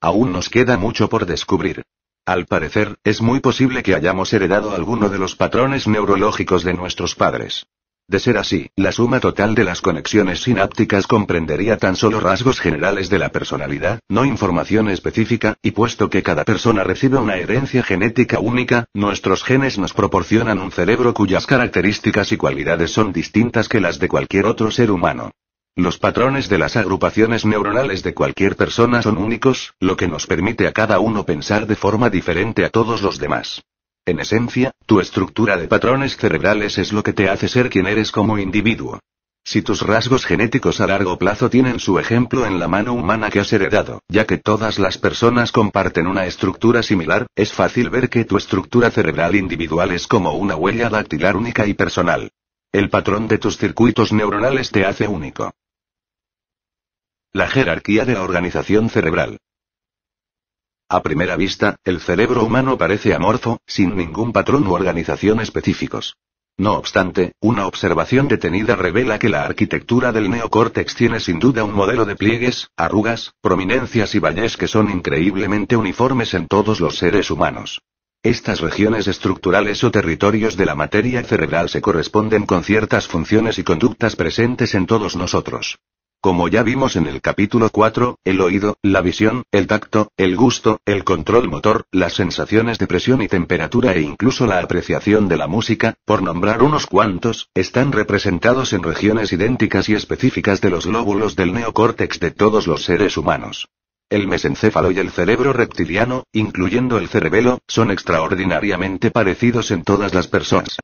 Aún nos queda mucho por descubrir. Al parecer, es muy posible que hayamos heredado alguno de los patrones neurológicos de nuestros padres. De ser así, la suma total de las conexiones sinápticas comprendería tan solo rasgos generales de la personalidad, no información específica, y puesto que cada persona recibe una herencia genética única, nuestros genes nos proporcionan un cerebro cuyas características y cualidades son distintas que las de cualquier otro ser humano. Los patrones de las agrupaciones neuronales de cualquier persona son únicos, lo que nos permite a cada uno pensar de forma diferente a todos los demás. En esencia, tu estructura de patrones cerebrales es lo que te hace ser quien eres como individuo. Si tus rasgos genéticos a largo plazo tienen su ejemplo en la mano humana que has heredado, ya que todas las personas comparten una estructura similar, es fácil ver que tu estructura cerebral individual es como una huella dactilar única y personal. El patrón de tus circuitos neuronales te hace único. La jerarquía de la organización cerebral. A primera vista, el cerebro humano parece amorfo, sin ningún patrón u organización específicos. No obstante, una observación detenida revela que la arquitectura del neocórtex tiene sin duda un modelo de pliegues, arrugas, prominencias y valles que son increíblemente uniformes en todos los seres humanos. Estas regiones estructurales o territorios de la materia cerebral se corresponden con ciertas funciones y conductas presentes en todos nosotros. Como ya vimos en el capítulo 4, el oído, la visión, el tacto, el gusto, el control motor, las sensaciones de presión y temperatura e incluso la apreciación de la música, por nombrar unos cuantos, están representados en regiones idénticas y específicas de los lóbulos del neocórtex de todos los seres humanos. El mesencéfalo y el cerebro reptiliano, incluyendo el cerebelo, son extraordinariamente parecidos en todas las personas.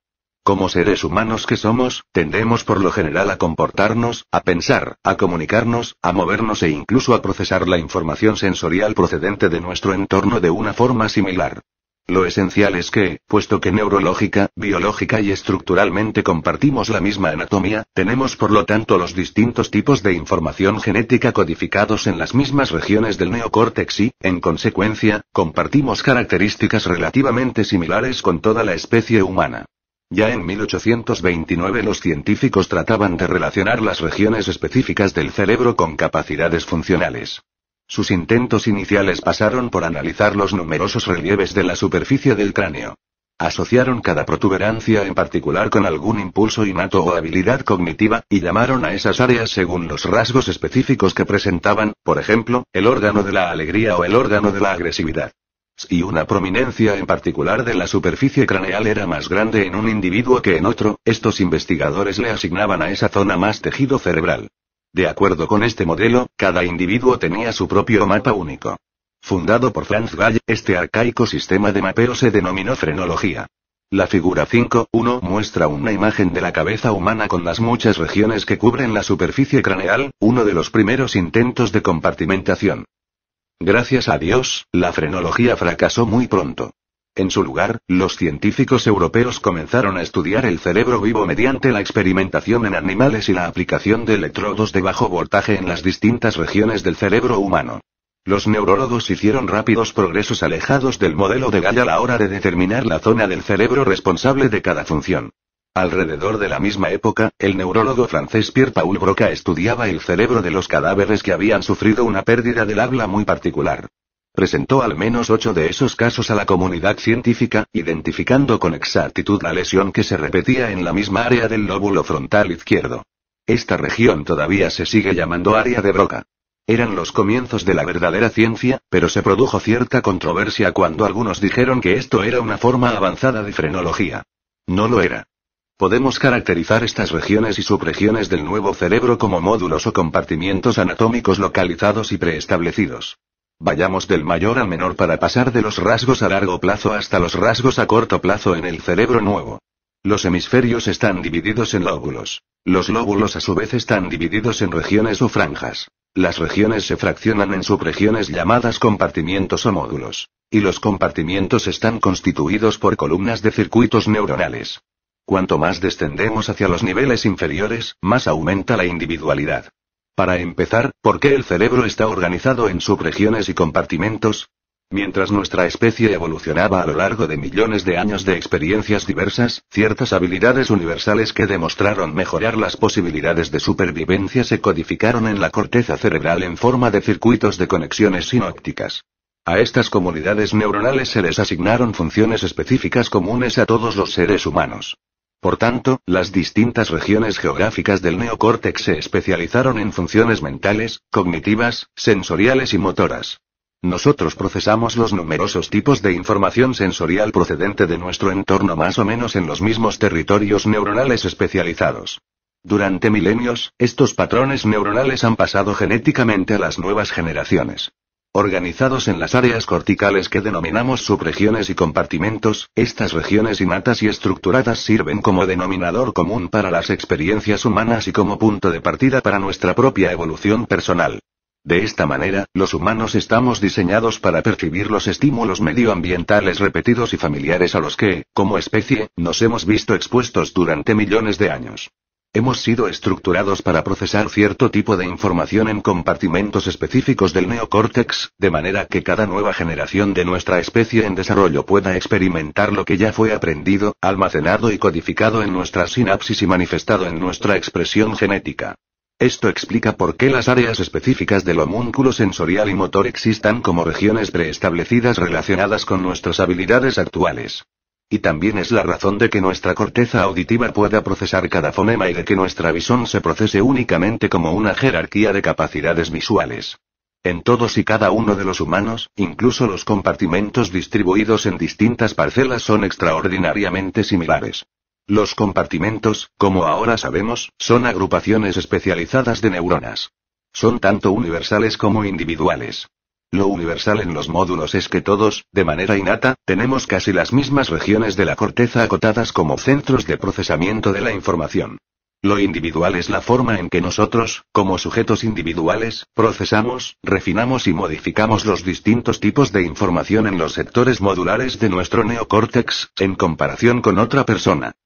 Como seres humanos que somos, tendemos por lo general a comportarnos, a pensar, a comunicarnos, a movernos e incluso a procesar la información sensorial procedente de nuestro entorno de una forma similar. Lo esencial es que, puesto que neurológica, biológica y estructuralmente compartimos la misma anatomía, tenemos por lo tanto los distintos tipos de información genética codificados en las mismas regiones del neocórtex y, en consecuencia, compartimos características relativamente similares con toda la especie humana. Ya en 1829 los científicos trataban de relacionar las regiones específicas del cerebro con capacidades funcionales. Sus intentos iniciales pasaron por analizar los numerosos relieves de la superficie del cráneo. Asociaron cada protuberancia en particular con algún impulso innato o habilidad cognitiva, y llamaron a esas áreas según los rasgos específicos que presentaban, por ejemplo, el órgano de la alegría o el órgano de la agresividad y una prominencia en particular de la superficie craneal era más grande en un individuo que en otro, estos investigadores le asignaban a esa zona más tejido cerebral. De acuerdo con este modelo, cada individuo tenía su propio mapa único. Fundado por Franz Gall, este arcaico sistema de mapeo se denominó frenología. La figura 5.1 muestra una imagen de la cabeza humana con las muchas regiones que cubren la superficie craneal, uno de los primeros intentos de compartimentación. Gracias a Dios, la frenología fracasó muy pronto. En su lugar, los científicos europeos comenzaron a estudiar el cerebro vivo mediante la experimentación en animales y la aplicación de electrodos de bajo voltaje en las distintas regiones del cerebro humano. Los neurólogos hicieron rápidos progresos alejados del modelo de Gall a la hora de determinar la zona del cerebro responsable de cada función. Alrededor de la misma época, el neurólogo francés Pierre-Paul Broca estudiaba el cerebro de los cadáveres que habían sufrido una pérdida del habla muy particular. Presentó al menos ocho de esos casos a la comunidad científica, identificando con exactitud la lesión que se repetía en la misma área del lóbulo frontal izquierdo. Esta región todavía se sigue llamando área de Broca. Eran los comienzos de la verdadera ciencia, pero se produjo cierta controversia cuando algunos dijeron que esto era una forma avanzada de frenología. No lo era. Podemos caracterizar estas regiones y subregiones del nuevo cerebro como módulos o compartimientos anatómicos localizados y preestablecidos. Vayamos del mayor al menor para pasar de los rasgos a largo plazo hasta los rasgos a corto plazo en el cerebro nuevo. Los hemisferios están divididos en lóbulos. Los lóbulos a su vez están divididos en regiones o franjas. Las regiones se fraccionan en subregiones llamadas compartimientos o módulos. Y los compartimientos están constituidos por columnas de circuitos neuronales. Cuanto más descendemos hacia los niveles inferiores, más aumenta la individualidad. Para empezar, ¿por qué el cerebro está organizado en subregiones y compartimentos? Mientras nuestra especie evolucionaba a lo largo de millones de años de experiencias diversas, ciertas habilidades universales que demostraron mejorar las posibilidades de supervivencia se codificaron en la corteza cerebral en forma de circuitos de conexiones sinópticas. A estas comunidades neuronales se les asignaron funciones específicas comunes a todos los seres humanos. Por tanto, las distintas regiones geográficas del neocórtex se especializaron en funciones mentales, cognitivas, sensoriales y motoras. Nosotros procesamos los numerosos tipos de información sensorial procedente de nuestro entorno más o menos en los mismos territorios neuronales especializados. Durante milenios, estos patrones neuronales han pasado genéticamente a las nuevas generaciones organizados en las áreas corticales que denominamos subregiones y compartimentos, estas regiones innatas y estructuradas sirven como denominador común para las experiencias humanas y como punto de partida para nuestra propia evolución personal. De esta manera, los humanos estamos diseñados para percibir los estímulos medioambientales repetidos y familiares a los que, como especie, nos hemos visto expuestos durante millones de años. Hemos sido estructurados para procesar cierto tipo de información en compartimentos específicos del neocórtex, de manera que cada nueva generación de nuestra especie en desarrollo pueda experimentar lo que ya fue aprendido, almacenado y codificado en nuestra sinapsis y manifestado en nuestra expresión genética. Esto explica por qué las áreas específicas del homúnculo sensorial y motor existan como regiones preestablecidas relacionadas con nuestras habilidades actuales. Y también es la razón de que nuestra corteza auditiva pueda procesar cada fonema y de que nuestra visión se procese únicamente como una jerarquía de capacidades visuales. En todos y cada uno de los humanos, incluso los compartimentos distribuidos en distintas parcelas son extraordinariamente similares. Los compartimentos, como ahora sabemos, son agrupaciones especializadas de neuronas. Son tanto universales como individuales. Lo universal en los módulos es que todos, de manera innata, tenemos casi las mismas regiones de la corteza acotadas como centros de procesamiento de la información. Lo individual es la forma en que nosotros, como sujetos individuales, procesamos, refinamos y modificamos los distintos tipos de información en los sectores modulares de nuestro neocórtex, en comparación con otra persona.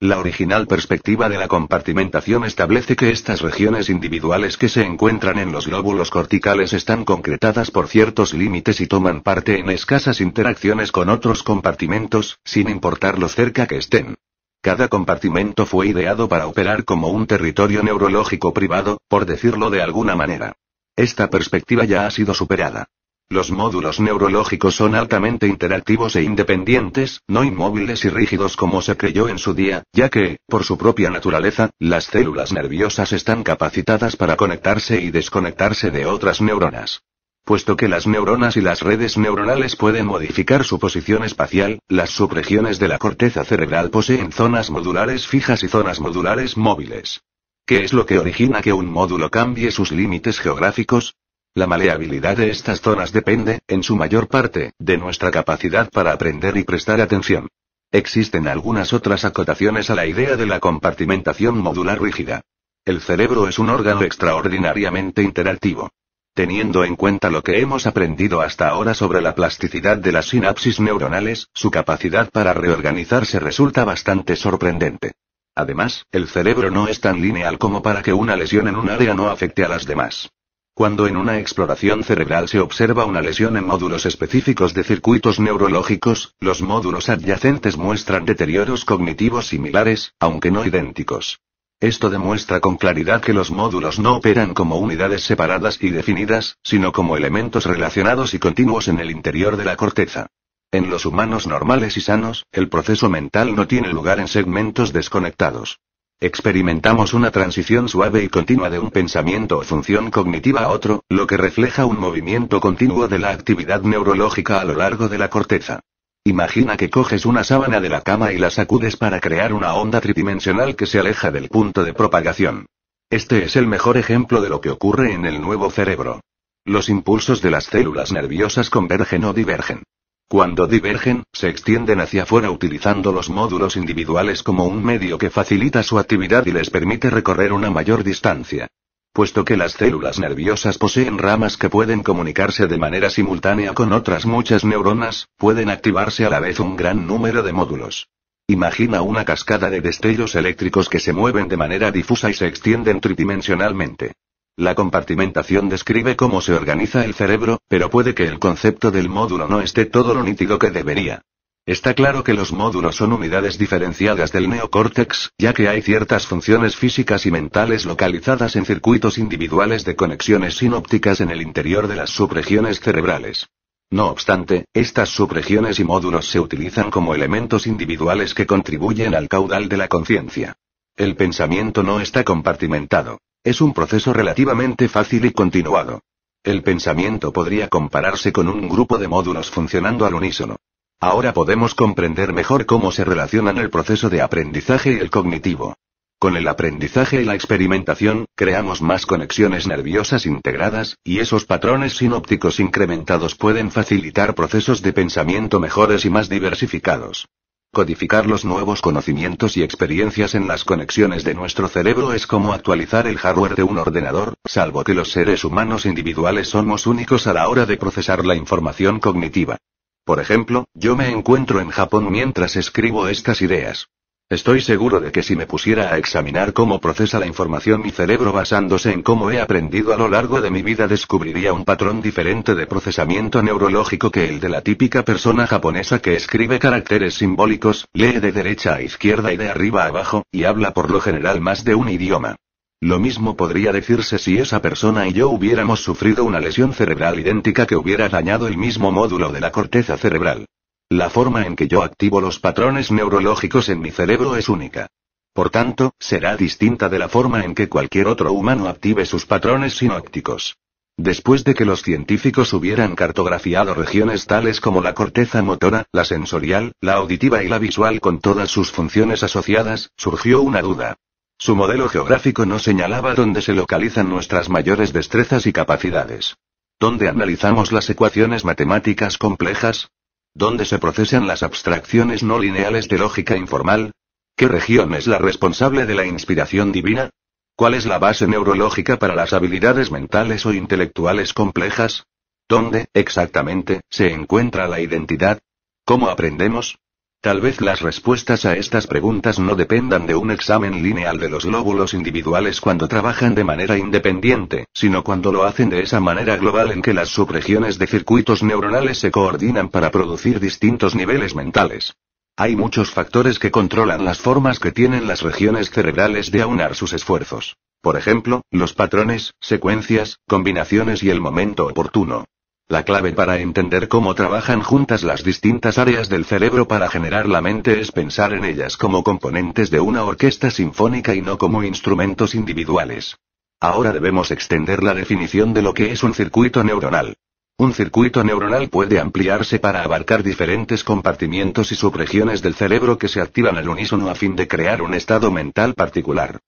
La original perspectiva de la compartimentación establece que estas regiones individuales que se encuentran en los glóbulos corticales están concretadas por ciertos límites y toman parte en escasas interacciones con otros compartimentos, sin importar lo cerca que estén. Cada compartimento fue ideado para operar como un territorio neurológico privado, por decirlo de alguna manera. Esta perspectiva ya ha sido superada. Los módulos neurológicos son altamente interactivos e independientes, no inmóviles y rígidos como se creyó en su día, ya que, por su propia naturaleza, las células nerviosas están capacitadas para conectarse y desconectarse de otras neuronas. Puesto que las neuronas y las redes neuronales pueden modificar su posición espacial, las subregiones de la corteza cerebral poseen zonas modulares fijas y zonas modulares móviles. ¿Qué es lo que origina que un módulo cambie sus límites geográficos? La maleabilidad de estas zonas depende, en su mayor parte, de nuestra capacidad para aprender y prestar atención. Existen algunas otras acotaciones a la idea de la compartimentación modular rígida. El cerebro es un órgano extraordinariamente interactivo. Teniendo en cuenta lo que hemos aprendido hasta ahora sobre la plasticidad de las sinapsis neuronales, su capacidad para reorganizarse resulta bastante sorprendente. Además, el cerebro no es tan lineal como para que una lesión en un área no afecte a las demás. Cuando en una exploración cerebral se observa una lesión en módulos específicos de circuitos neurológicos, los módulos adyacentes muestran deterioros cognitivos similares, aunque no idénticos. Esto demuestra con claridad que los módulos no operan como unidades separadas y definidas, sino como elementos relacionados y continuos en el interior de la corteza. En los humanos normales y sanos, el proceso mental no tiene lugar en segmentos desconectados. Experimentamos una transición suave y continua de un pensamiento o función cognitiva a otro, lo que refleja un movimiento continuo de la actividad neurológica a lo largo de la corteza. Imagina que coges una sábana de la cama y la sacudes para crear una onda tridimensional que se aleja del punto de propagación. Este es el mejor ejemplo de lo que ocurre en el nuevo cerebro. Los impulsos de las células nerviosas convergen o divergen. Cuando divergen, se extienden hacia afuera utilizando los módulos individuales como un medio que facilita su actividad y les permite recorrer una mayor distancia. Puesto que las células nerviosas poseen ramas que pueden comunicarse de manera simultánea con otras muchas neuronas, pueden activarse a la vez un gran número de módulos. Imagina una cascada de destellos eléctricos que se mueven de manera difusa y se extienden tridimensionalmente. La compartimentación describe cómo se organiza el cerebro, pero puede que el concepto del módulo no esté todo lo nítido que debería. Está claro que los módulos son unidades diferenciadas del neocórtex, ya que hay ciertas funciones físicas y mentales localizadas en circuitos individuales de conexiones sinópticas en el interior de las subregiones cerebrales. No obstante, estas subregiones y módulos se utilizan como elementos individuales que contribuyen al caudal de la conciencia. El pensamiento no está compartimentado. Es un proceso relativamente fácil y continuado. El pensamiento podría compararse con un grupo de módulos funcionando al unísono. Ahora podemos comprender mejor cómo se relacionan el proceso de aprendizaje y el cognitivo. Con el aprendizaje y la experimentación, creamos más conexiones nerviosas integradas, y esos patrones sinópticos incrementados pueden facilitar procesos de pensamiento mejores y más diversificados. Codificar los nuevos conocimientos y experiencias en las conexiones de nuestro cerebro es como actualizar el hardware de un ordenador, salvo que los seres humanos individuales somos únicos a la hora de procesar la información cognitiva. Por ejemplo, yo me encuentro en Japón mientras escribo estas ideas. Estoy seguro de que si me pusiera a examinar cómo procesa la información mi cerebro basándose en cómo he aprendido a lo largo de mi vida descubriría un patrón diferente de procesamiento neurológico que el de la típica persona japonesa que escribe caracteres simbólicos, lee de derecha a izquierda y de arriba a abajo, y habla por lo general más de un idioma. Lo mismo podría decirse si esa persona y yo hubiéramos sufrido una lesión cerebral idéntica que hubiera dañado el mismo módulo de la corteza cerebral. La forma en que yo activo los patrones neurológicos en mi cerebro es única. Por tanto, será distinta de la forma en que cualquier otro humano active sus patrones sinópticos. Después de que los científicos hubieran cartografiado regiones tales como la corteza motora, la sensorial, la auditiva y la visual con todas sus funciones asociadas, surgió una duda. Su modelo geográfico no señalaba dónde se localizan nuestras mayores destrezas y capacidades. ¿Dónde analizamos las ecuaciones matemáticas complejas? ¿Dónde se procesan las abstracciones no lineales de lógica informal? ¿Qué región es la responsable de la inspiración divina? ¿Cuál es la base neurológica para las habilidades mentales o intelectuales complejas? ¿Dónde, exactamente, se encuentra la identidad? ¿Cómo aprendemos? Tal vez las respuestas a estas preguntas no dependan de un examen lineal de los lóbulos individuales cuando trabajan de manera independiente, sino cuando lo hacen de esa manera global en que las subregiones de circuitos neuronales se coordinan para producir distintos niveles mentales. Hay muchos factores que controlan las formas que tienen las regiones cerebrales de aunar sus esfuerzos. Por ejemplo, los patrones, secuencias, combinaciones y el momento oportuno. La clave para entender cómo trabajan juntas las distintas áreas del cerebro para generar la mente es pensar en ellas como componentes de una orquesta sinfónica y no como instrumentos individuales. Ahora debemos extender la definición de lo que es un circuito neuronal. Un circuito neuronal puede ampliarse para abarcar diferentes compartimientos y subregiones del cerebro que se activan al unísono a fin de crear un estado mental particular.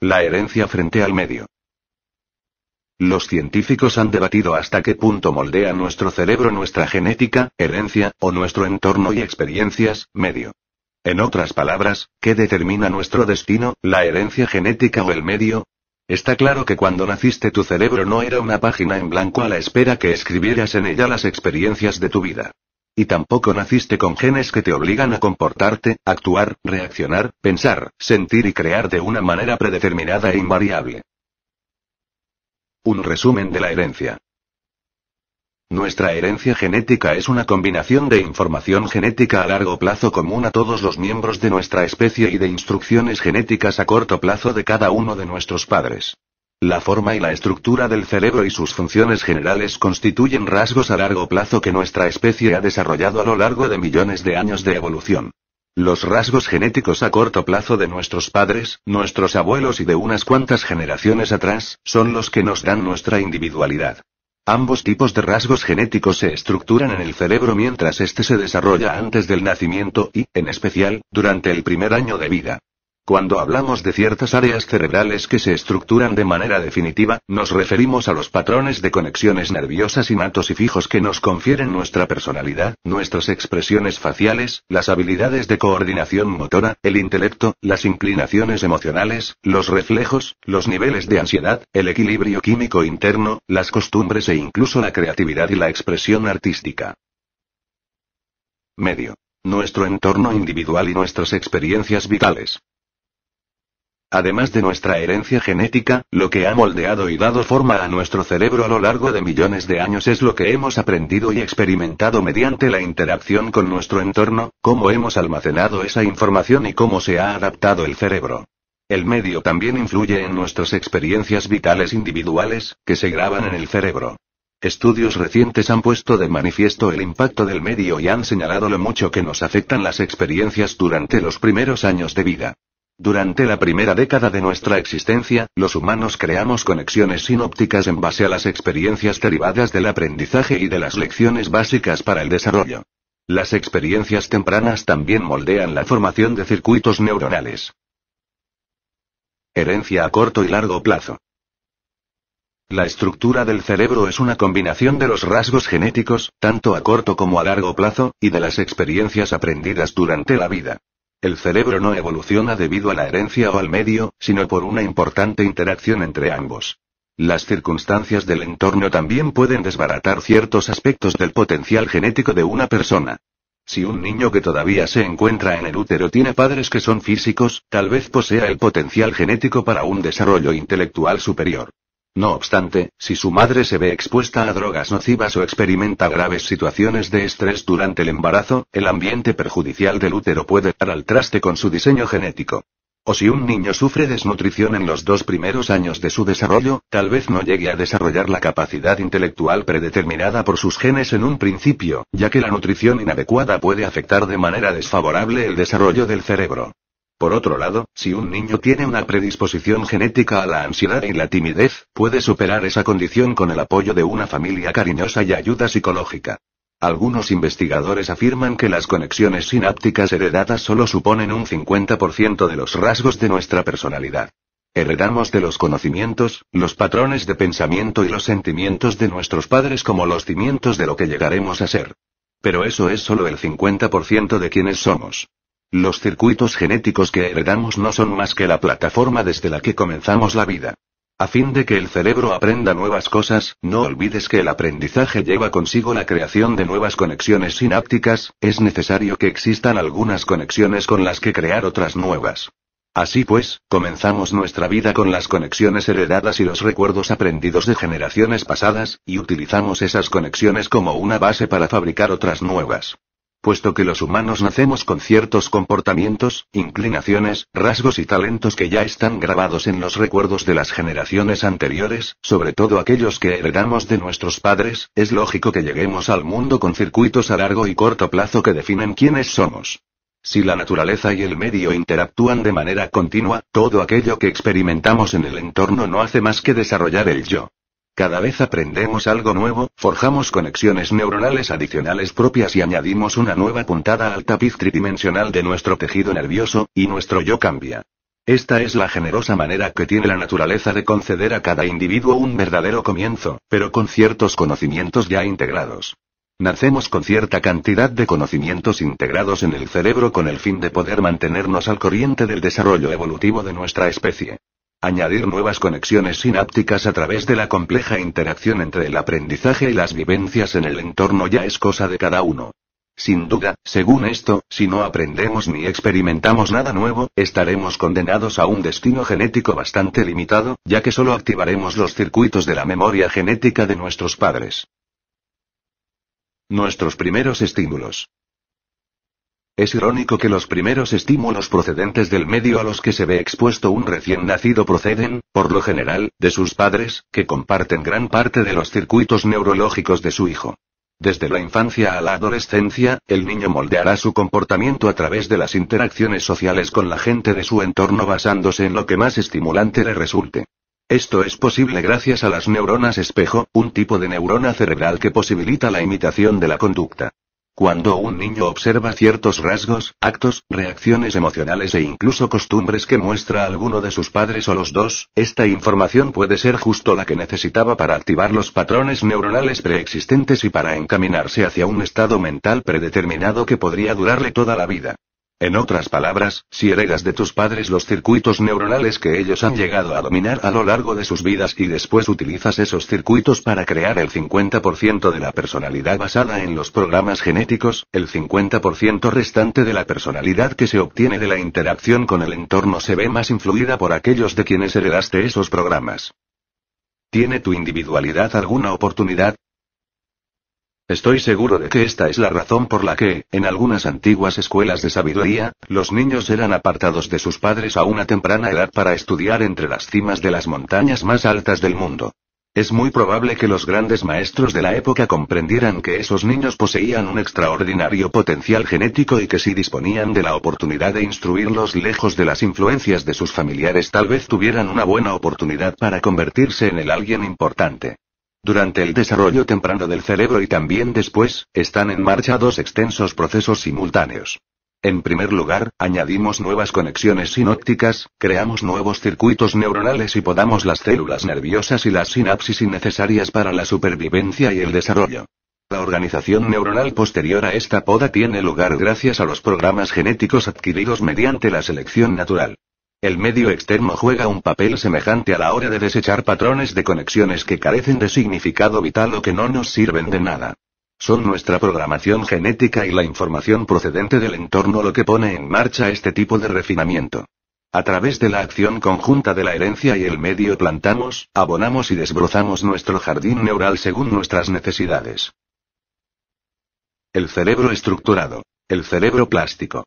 La herencia frente al medio. Los científicos han debatido hasta qué punto moldea nuestro cerebro nuestra genética, herencia, o nuestro entorno y experiencias, medio. En otras palabras, ¿qué determina nuestro destino, la herencia genética o el medio? Está claro que cuando naciste tu cerebro no era una página en blanco a la espera que escribieras en ella las experiencias de tu vida. Y tampoco naciste con genes que te obligan a comportarte, actuar, reaccionar, pensar, sentir y crear de una manera predeterminada e invariable. Un resumen de la herencia. Nuestra herencia genética es una combinación de información genética a largo plazo común a todos los miembros de nuestra especie y de instrucciones genéticas a corto plazo de cada uno de nuestros padres. La forma y la estructura del cerebro y sus funciones generales constituyen rasgos a largo plazo que nuestra especie ha desarrollado a lo largo de millones de años de evolución. Los rasgos genéticos a corto plazo de nuestros padres, nuestros abuelos y de unas cuantas generaciones atrás, son los que nos dan nuestra individualidad. Ambos tipos de rasgos genéticos se estructuran en el cerebro mientras éste se desarrolla antes del nacimiento y, en especial, durante el primer año de vida. Cuando hablamos de ciertas áreas cerebrales que se estructuran de manera definitiva, nos referimos a los patrones de conexiones nerviosas matos y fijos que nos confieren nuestra personalidad, nuestras expresiones faciales, las habilidades de coordinación motora, el intelecto, las inclinaciones emocionales, los reflejos, los niveles de ansiedad, el equilibrio químico interno, las costumbres e incluso la creatividad y la expresión artística. Medio. Nuestro entorno individual y nuestras experiencias vitales. Además de nuestra herencia genética, lo que ha moldeado y dado forma a nuestro cerebro a lo largo de millones de años es lo que hemos aprendido y experimentado mediante la interacción con nuestro entorno, cómo hemos almacenado esa información y cómo se ha adaptado el cerebro. El medio también influye en nuestras experiencias vitales individuales, que se graban en el cerebro. Estudios recientes han puesto de manifiesto el impacto del medio y han señalado lo mucho que nos afectan las experiencias durante los primeros años de vida. Durante la primera década de nuestra existencia, los humanos creamos conexiones sinópticas en base a las experiencias derivadas del aprendizaje y de las lecciones básicas para el desarrollo. Las experiencias tempranas también moldean la formación de circuitos neuronales. Herencia a corto y largo plazo. La estructura del cerebro es una combinación de los rasgos genéticos, tanto a corto como a largo plazo, y de las experiencias aprendidas durante la vida. El cerebro no evoluciona debido a la herencia o al medio, sino por una importante interacción entre ambos. Las circunstancias del entorno también pueden desbaratar ciertos aspectos del potencial genético de una persona. Si un niño que todavía se encuentra en el útero tiene padres que son físicos, tal vez posea el potencial genético para un desarrollo intelectual superior. No obstante, si su madre se ve expuesta a drogas nocivas o experimenta graves situaciones de estrés durante el embarazo, el ambiente perjudicial del útero puede dar al traste con su diseño genético. O si un niño sufre desnutrición en los dos primeros años de su desarrollo, tal vez no llegue a desarrollar la capacidad intelectual predeterminada por sus genes en un principio, ya que la nutrición inadecuada puede afectar de manera desfavorable el desarrollo del cerebro. Por otro lado, si un niño tiene una predisposición genética a la ansiedad y la timidez, puede superar esa condición con el apoyo de una familia cariñosa y ayuda psicológica. Algunos investigadores afirman que las conexiones sinápticas heredadas solo suponen un 50% de los rasgos de nuestra personalidad. Heredamos de los conocimientos, los patrones de pensamiento y los sentimientos de nuestros padres como los cimientos de lo que llegaremos a ser. Pero eso es solo el 50% de quienes somos. Los circuitos genéticos que heredamos no son más que la plataforma desde la que comenzamos la vida. A fin de que el cerebro aprenda nuevas cosas, no olvides que el aprendizaje lleva consigo la creación de nuevas conexiones sinápticas, es necesario que existan algunas conexiones con las que crear otras nuevas. Así pues, comenzamos nuestra vida con las conexiones heredadas y los recuerdos aprendidos de generaciones pasadas, y utilizamos esas conexiones como una base para fabricar otras nuevas puesto que los humanos nacemos con ciertos comportamientos, inclinaciones, rasgos y talentos que ya están grabados en los recuerdos de las generaciones anteriores, sobre todo aquellos que heredamos de nuestros padres, es lógico que lleguemos al mundo con circuitos a largo y corto plazo que definen quiénes somos. Si la naturaleza y el medio interactúan de manera continua, todo aquello que experimentamos en el entorno no hace más que desarrollar el yo. Cada vez aprendemos algo nuevo, forjamos conexiones neuronales adicionales propias y añadimos una nueva puntada al tapiz tridimensional de nuestro tejido nervioso, y nuestro yo cambia. Esta es la generosa manera que tiene la naturaleza de conceder a cada individuo un verdadero comienzo, pero con ciertos conocimientos ya integrados. Nacemos con cierta cantidad de conocimientos integrados en el cerebro con el fin de poder mantenernos al corriente del desarrollo evolutivo de nuestra especie. Añadir nuevas conexiones sinápticas a través de la compleja interacción entre el aprendizaje y las vivencias en el entorno ya es cosa de cada uno. Sin duda, según esto, si no aprendemos ni experimentamos nada nuevo, estaremos condenados a un destino genético bastante limitado, ya que solo activaremos los circuitos de la memoria genética de nuestros padres. Nuestros primeros estímulos. Es irónico que los primeros estímulos procedentes del medio a los que se ve expuesto un recién nacido proceden, por lo general, de sus padres, que comparten gran parte de los circuitos neurológicos de su hijo. Desde la infancia a la adolescencia, el niño moldeará su comportamiento a través de las interacciones sociales con la gente de su entorno basándose en lo que más estimulante le resulte. Esto es posible gracias a las neuronas espejo, un tipo de neurona cerebral que posibilita la imitación de la conducta. Cuando un niño observa ciertos rasgos, actos, reacciones emocionales e incluso costumbres que muestra alguno de sus padres o los dos, esta información puede ser justo la que necesitaba para activar los patrones neuronales preexistentes y para encaminarse hacia un estado mental predeterminado que podría durarle toda la vida. En otras palabras, si heredas de tus padres los circuitos neuronales que ellos han llegado a dominar a lo largo de sus vidas y después utilizas esos circuitos para crear el 50% de la personalidad basada en los programas genéticos, el 50% restante de la personalidad que se obtiene de la interacción con el entorno se ve más influida por aquellos de quienes heredaste esos programas. ¿Tiene tu individualidad alguna oportunidad? Estoy seguro de que esta es la razón por la que, en algunas antiguas escuelas de sabiduría, los niños eran apartados de sus padres a una temprana edad para estudiar entre las cimas de las montañas más altas del mundo. Es muy probable que los grandes maestros de la época comprendieran que esos niños poseían un extraordinario potencial genético y que si disponían de la oportunidad de instruirlos lejos de las influencias de sus familiares tal vez tuvieran una buena oportunidad para convertirse en el alguien importante. Durante el desarrollo temprano del cerebro y también después, están en marcha dos extensos procesos simultáneos. En primer lugar, añadimos nuevas conexiones sinópticas, creamos nuevos circuitos neuronales y podamos las células nerviosas y las sinapsis innecesarias para la supervivencia y el desarrollo. La organización neuronal posterior a esta poda tiene lugar gracias a los programas genéticos adquiridos mediante la selección natural. El medio externo juega un papel semejante a la hora de desechar patrones de conexiones que carecen de significado vital o que no nos sirven de nada. Son nuestra programación genética y la información procedente del entorno lo que pone en marcha este tipo de refinamiento. A través de la acción conjunta de la herencia y el medio plantamos, abonamos y desbrozamos nuestro jardín neural según nuestras necesidades. El cerebro estructurado. El cerebro plástico.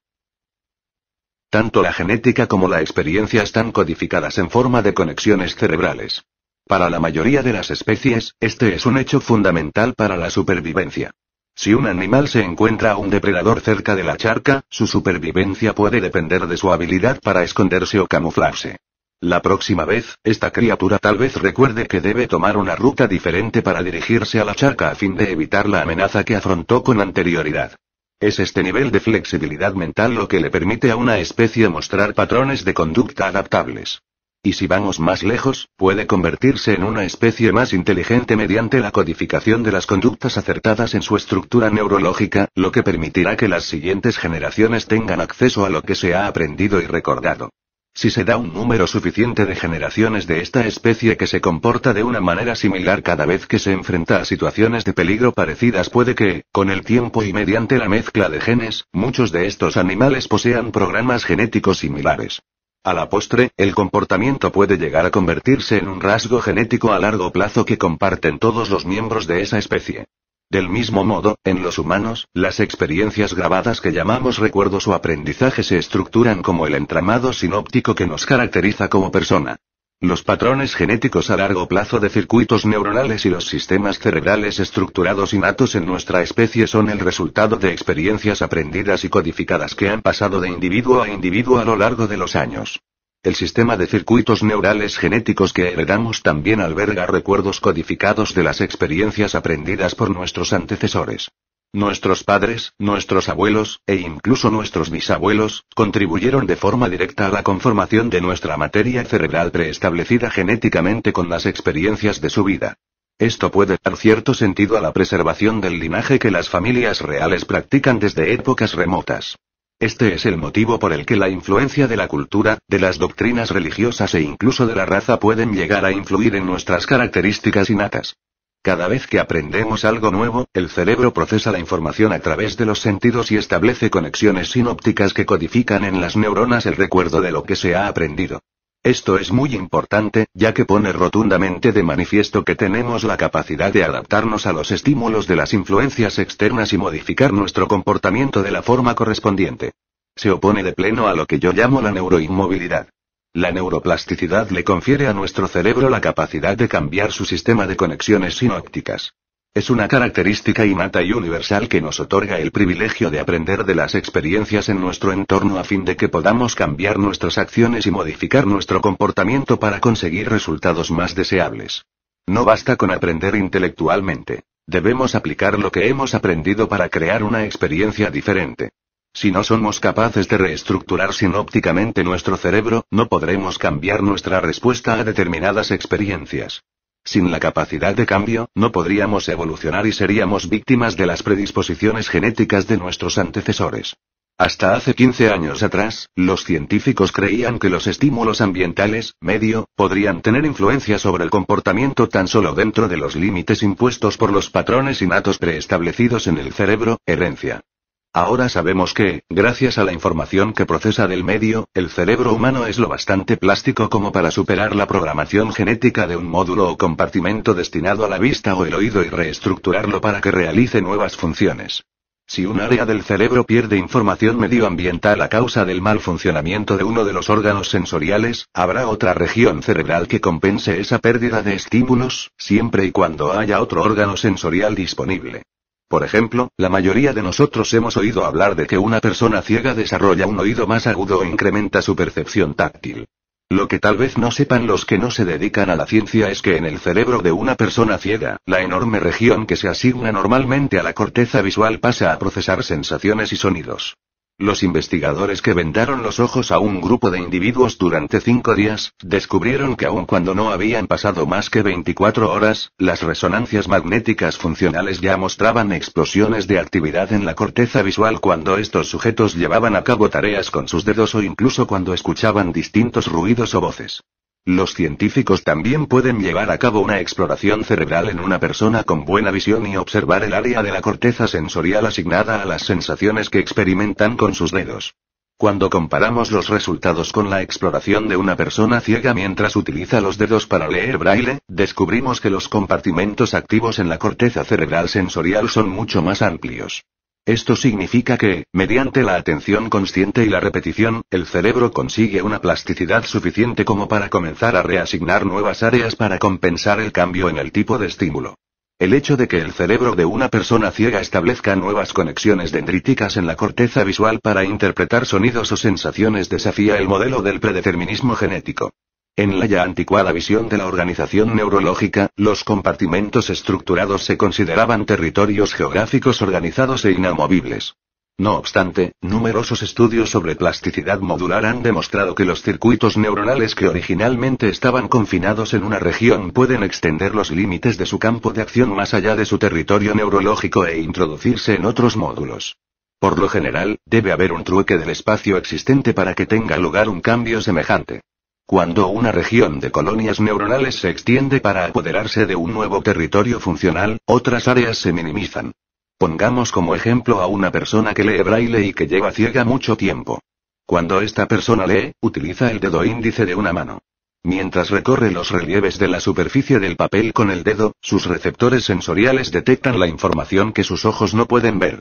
Tanto la genética como la experiencia están codificadas en forma de conexiones cerebrales. Para la mayoría de las especies, este es un hecho fundamental para la supervivencia. Si un animal se encuentra a un depredador cerca de la charca, su supervivencia puede depender de su habilidad para esconderse o camuflarse. La próxima vez, esta criatura tal vez recuerde que debe tomar una ruta diferente para dirigirse a la charca a fin de evitar la amenaza que afrontó con anterioridad. Es este nivel de flexibilidad mental lo que le permite a una especie mostrar patrones de conducta adaptables. Y si vamos más lejos, puede convertirse en una especie más inteligente mediante la codificación de las conductas acertadas en su estructura neurológica, lo que permitirá que las siguientes generaciones tengan acceso a lo que se ha aprendido y recordado. Si se da un número suficiente de generaciones de esta especie que se comporta de una manera similar cada vez que se enfrenta a situaciones de peligro parecidas, puede que, con el tiempo y mediante la mezcla de genes, muchos de estos animales posean programas genéticos similares. A la postre, el comportamiento puede llegar a convertirse en un rasgo genético a largo plazo que comparten todos los miembros de esa especie. Del mismo modo, en los humanos, las experiencias grabadas que llamamos recuerdos o aprendizaje se estructuran como el entramado sinóptico que nos caracteriza como persona. Los patrones genéticos a largo plazo de circuitos neuronales y los sistemas cerebrales estructurados innatos en nuestra especie son el resultado de experiencias aprendidas y codificadas que han pasado de individuo a individuo a lo largo de los años. El sistema de circuitos neurales genéticos que heredamos también alberga recuerdos codificados de las experiencias aprendidas por nuestros antecesores. Nuestros padres, nuestros abuelos, e incluso nuestros bisabuelos, contribuyeron de forma directa a la conformación de nuestra materia cerebral preestablecida genéticamente con las experiencias de su vida. Esto puede dar cierto sentido a la preservación del linaje que las familias reales practican desde épocas remotas. Este es el motivo por el que la influencia de la cultura, de las doctrinas religiosas e incluso de la raza pueden llegar a influir en nuestras características innatas. Cada vez que aprendemos algo nuevo, el cerebro procesa la información a través de los sentidos y establece conexiones sinópticas que codifican en las neuronas el recuerdo de lo que se ha aprendido. Esto es muy importante, ya que pone rotundamente de manifiesto que tenemos la capacidad de adaptarnos a los estímulos de las influencias externas y modificar nuestro comportamiento de la forma correspondiente. Se opone de pleno a lo que yo llamo la neuroinmovilidad. La neuroplasticidad le confiere a nuestro cerebro la capacidad de cambiar su sistema de conexiones sinópticas. Es una característica innata y universal que nos otorga el privilegio de aprender de las experiencias en nuestro entorno a fin de que podamos cambiar nuestras acciones y modificar nuestro comportamiento para conseguir resultados más deseables. No basta con aprender intelectualmente. Debemos aplicar lo que hemos aprendido para crear una experiencia diferente. Si no somos capaces de reestructurar sinópticamente nuestro cerebro, no podremos cambiar nuestra respuesta a determinadas experiencias. Sin la capacidad de cambio, no podríamos evolucionar y seríamos víctimas de las predisposiciones genéticas de nuestros antecesores. Hasta hace 15 años atrás, los científicos creían que los estímulos ambientales, medio, podrían tener influencia sobre el comportamiento tan solo dentro de los límites impuestos por los patrones innatos preestablecidos en el cerebro, herencia. Ahora sabemos que, gracias a la información que procesa del medio, el cerebro humano es lo bastante plástico como para superar la programación genética de un módulo o compartimento destinado a la vista o el oído y reestructurarlo para que realice nuevas funciones. Si un área del cerebro pierde información medioambiental a causa del mal funcionamiento de uno de los órganos sensoriales, habrá otra región cerebral que compense esa pérdida de estímulos, siempre y cuando haya otro órgano sensorial disponible. Por ejemplo, la mayoría de nosotros hemos oído hablar de que una persona ciega desarrolla un oído más agudo o incrementa su percepción táctil. Lo que tal vez no sepan los que no se dedican a la ciencia es que en el cerebro de una persona ciega, la enorme región que se asigna normalmente a la corteza visual pasa a procesar sensaciones y sonidos. Los investigadores que vendaron los ojos a un grupo de individuos durante cinco días, descubrieron que aun cuando no habían pasado más que 24 horas, las resonancias magnéticas funcionales ya mostraban explosiones de actividad en la corteza visual cuando estos sujetos llevaban a cabo tareas con sus dedos o incluso cuando escuchaban distintos ruidos o voces. Los científicos también pueden llevar a cabo una exploración cerebral en una persona con buena visión y observar el área de la corteza sensorial asignada a las sensaciones que experimentan con sus dedos. Cuando comparamos los resultados con la exploración de una persona ciega mientras utiliza los dedos para leer braille, descubrimos que los compartimentos activos en la corteza cerebral sensorial son mucho más amplios. Esto significa que, mediante la atención consciente y la repetición, el cerebro consigue una plasticidad suficiente como para comenzar a reasignar nuevas áreas para compensar el cambio en el tipo de estímulo. El hecho de que el cerebro de una persona ciega establezca nuevas conexiones dendríticas en la corteza visual para interpretar sonidos o sensaciones desafía el modelo del predeterminismo genético. En la ya anticuada visión de la organización neurológica, los compartimentos estructurados se consideraban territorios geográficos organizados e inamovibles. No obstante, numerosos estudios sobre plasticidad modular han demostrado que los circuitos neuronales que originalmente estaban confinados en una región pueden extender los límites de su campo de acción más allá de su territorio neurológico e introducirse en otros módulos. Por lo general, debe haber un trueque del espacio existente para que tenga lugar un cambio semejante. Cuando una región de colonias neuronales se extiende para apoderarse de un nuevo territorio funcional, otras áreas se minimizan. Pongamos como ejemplo a una persona que lee braille y que lleva ciega mucho tiempo. Cuando esta persona lee, utiliza el dedo índice de una mano. Mientras recorre los relieves de la superficie del papel con el dedo, sus receptores sensoriales detectan la información que sus ojos no pueden ver.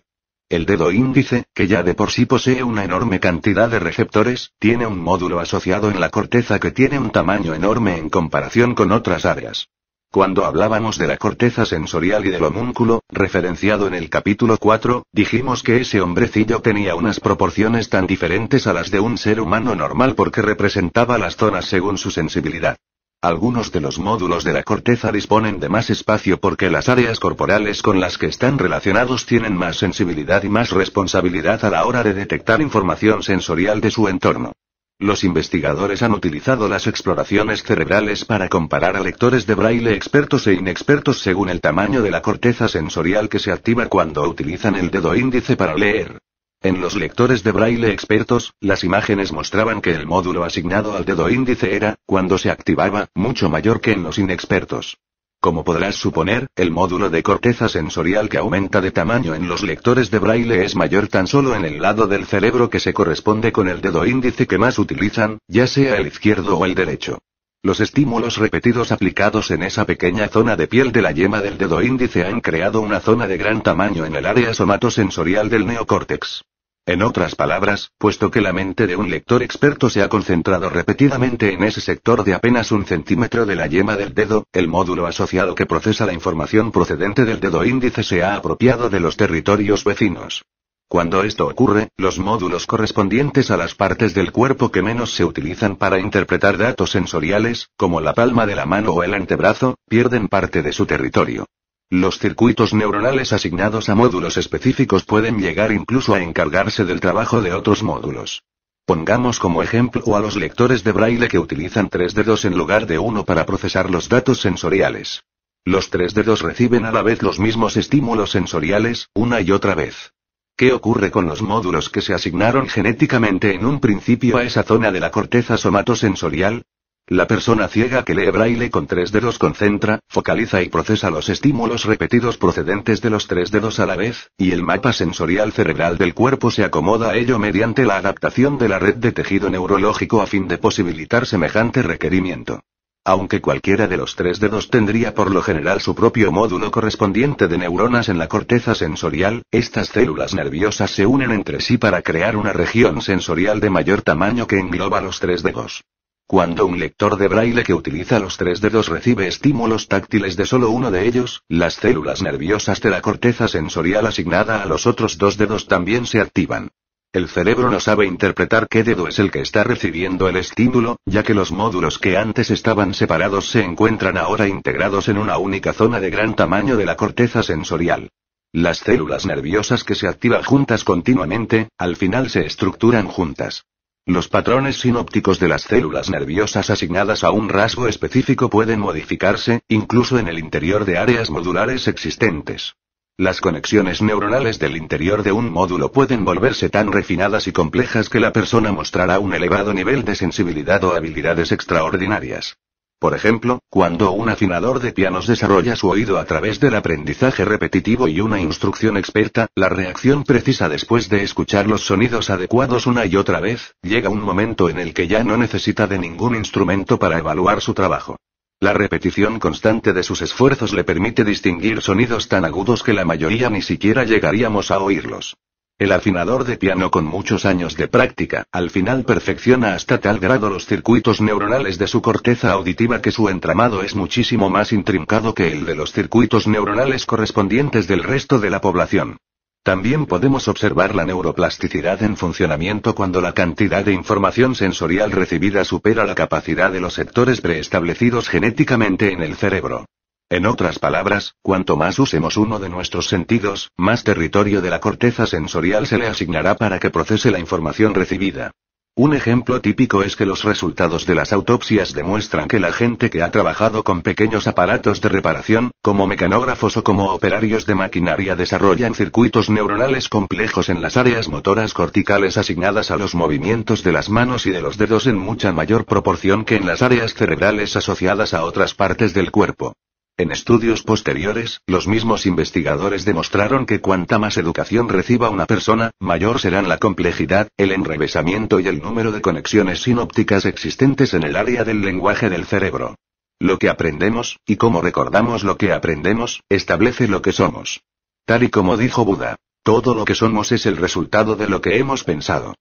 El dedo índice, que ya de por sí posee una enorme cantidad de receptores, tiene un módulo asociado en la corteza que tiene un tamaño enorme en comparación con otras áreas. Cuando hablábamos de la corteza sensorial y del homúnculo, referenciado en el capítulo 4, dijimos que ese hombrecillo tenía unas proporciones tan diferentes a las de un ser humano normal porque representaba las zonas según su sensibilidad. Algunos de los módulos de la corteza disponen de más espacio porque las áreas corporales con las que están relacionados tienen más sensibilidad y más responsabilidad a la hora de detectar información sensorial de su entorno. Los investigadores han utilizado las exploraciones cerebrales para comparar a lectores de braille expertos e inexpertos según el tamaño de la corteza sensorial que se activa cuando utilizan el dedo índice para leer. En los lectores de braille expertos, las imágenes mostraban que el módulo asignado al dedo índice era, cuando se activaba, mucho mayor que en los inexpertos. Como podrás suponer, el módulo de corteza sensorial que aumenta de tamaño en los lectores de braille es mayor tan solo en el lado del cerebro que se corresponde con el dedo índice que más utilizan, ya sea el izquierdo o el derecho. Los estímulos repetidos aplicados en esa pequeña zona de piel de la yema del dedo índice han creado una zona de gran tamaño en el área somatosensorial del neocórtex. En otras palabras, puesto que la mente de un lector experto se ha concentrado repetidamente en ese sector de apenas un centímetro de la yema del dedo, el módulo asociado que procesa la información procedente del dedo índice se ha apropiado de los territorios vecinos. Cuando esto ocurre, los módulos correspondientes a las partes del cuerpo que menos se utilizan para interpretar datos sensoriales, como la palma de la mano o el antebrazo, pierden parte de su territorio. Los circuitos neuronales asignados a módulos específicos pueden llegar incluso a encargarse del trabajo de otros módulos. Pongamos como ejemplo a los lectores de braille que utilizan tres dedos en lugar de uno para procesar los datos sensoriales. Los tres dedos reciben a la vez los mismos estímulos sensoriales, una y otra vez. ¿Qué ocurre con los módulos que se asignaron genéticamente en un principio a esa zona de la corteza somatosensorial? La persona ciega que lee braille con tres dedos concentra, focaliza y procesa los estímulos repetidos procedentes de los tres dedos a la vez, y el mapa sensorial cerebral del cuerpo se acomoda a ello mediante la adaptación de la red de tejido neurológico a fin de posibilitar semejante requerimiento. Aunque cualquiera de los tres dedos tendría por lo general su propio módulo correspondiente de neuronas en la corteza sensorial, estas células nerviosas se unen entre sí para crear una región sensorial de mayor tamaño que engloba los tres dedos. Cuando un lector de braille que utiliza los tres dedos recibe estímulos táctiles de solo uno de ellos, las células nerviosas de la corteza sensorial asignada a los otros dos dedos también se activan. El cerebro no sabe interpretar qué dedo es el que está recibiendo el estímulo, ya que los módulos que antes estaban separados se encuentran ahora integrados en una única zona de gran tamaño de la corteza sensorial. Las células nerviosas que se activan juntas continuamente, al final se estructuran juntas. Los patrones sinópticos de las células nerviosas asignadas a un rasgo específico pueden modificarse, incluso en el interior de áreas modulares existentes. Las conexiones neuronales del interior de un módulo pueden volverse tan refinadas y complejas que la persona mostrará un elevado nivel de sensibilidad o habilidades extraordinarias. Por ejemplo, cuando un afinador de pianos desarrolla su oído a través del aprendizaje repetitivo y una instrucción experta, la reacción precisa después de escuchar los sonidos adecuados una y otra vez, llega un momento en el que ya no necesita de ningún instrumento para evaluar su trabajo. La repetición constante de sus esfuerzos le permite distinguir sonidos tan agudos que la mayoría ni siquiera llegaríamos a oírlos. El afinador de piano con muchos años de práctica, al final perfecciona hasta tal grado los circuitos neuronales de su corteza auditiva que su entramado es muchísimo más intrincado que el de los circuitos neuronales correspondientes del resto de la población. También podemos observar la neuroplasticidad en funcionamiento cuando la cantidad de información sensorial recibida supera la capacidad de los sectores preestablecidos genéticamente en el cerebro. En otras palabras, cuanto más usemos uno de nuestros sentidos, más territorio de la corteza sensorial se le asignará para que procese la información recibida. Un ejemplo típico es que los resultados de las autopsias demuestran que la gente que ha trabajado con pequeños aparatos de reparación, como mecanógrafos o como operarios de maquinaria desarrollan circuitos neuronales complejos en las áreas motoras corticales asignadas a los movimientos de las manos y de los dedos en mucha mayor proporción que en las áreas cerebrales asociadas a otras partes del cuerpo. En estudios posteriores, los mismos investigadores demostraron que cuanta más educación reciba una persona, mayor serán la complejidad, el enrevesamiento y el número de conexiones sinópticas existentes en el área del lenguaje del cerebro. Lo que aprendemos, y cómo recordamos lo que aprendemos, establece lo que somos. Tal y como dijo Buda, todo lo que somos es el resultado de lo que hemos pensado.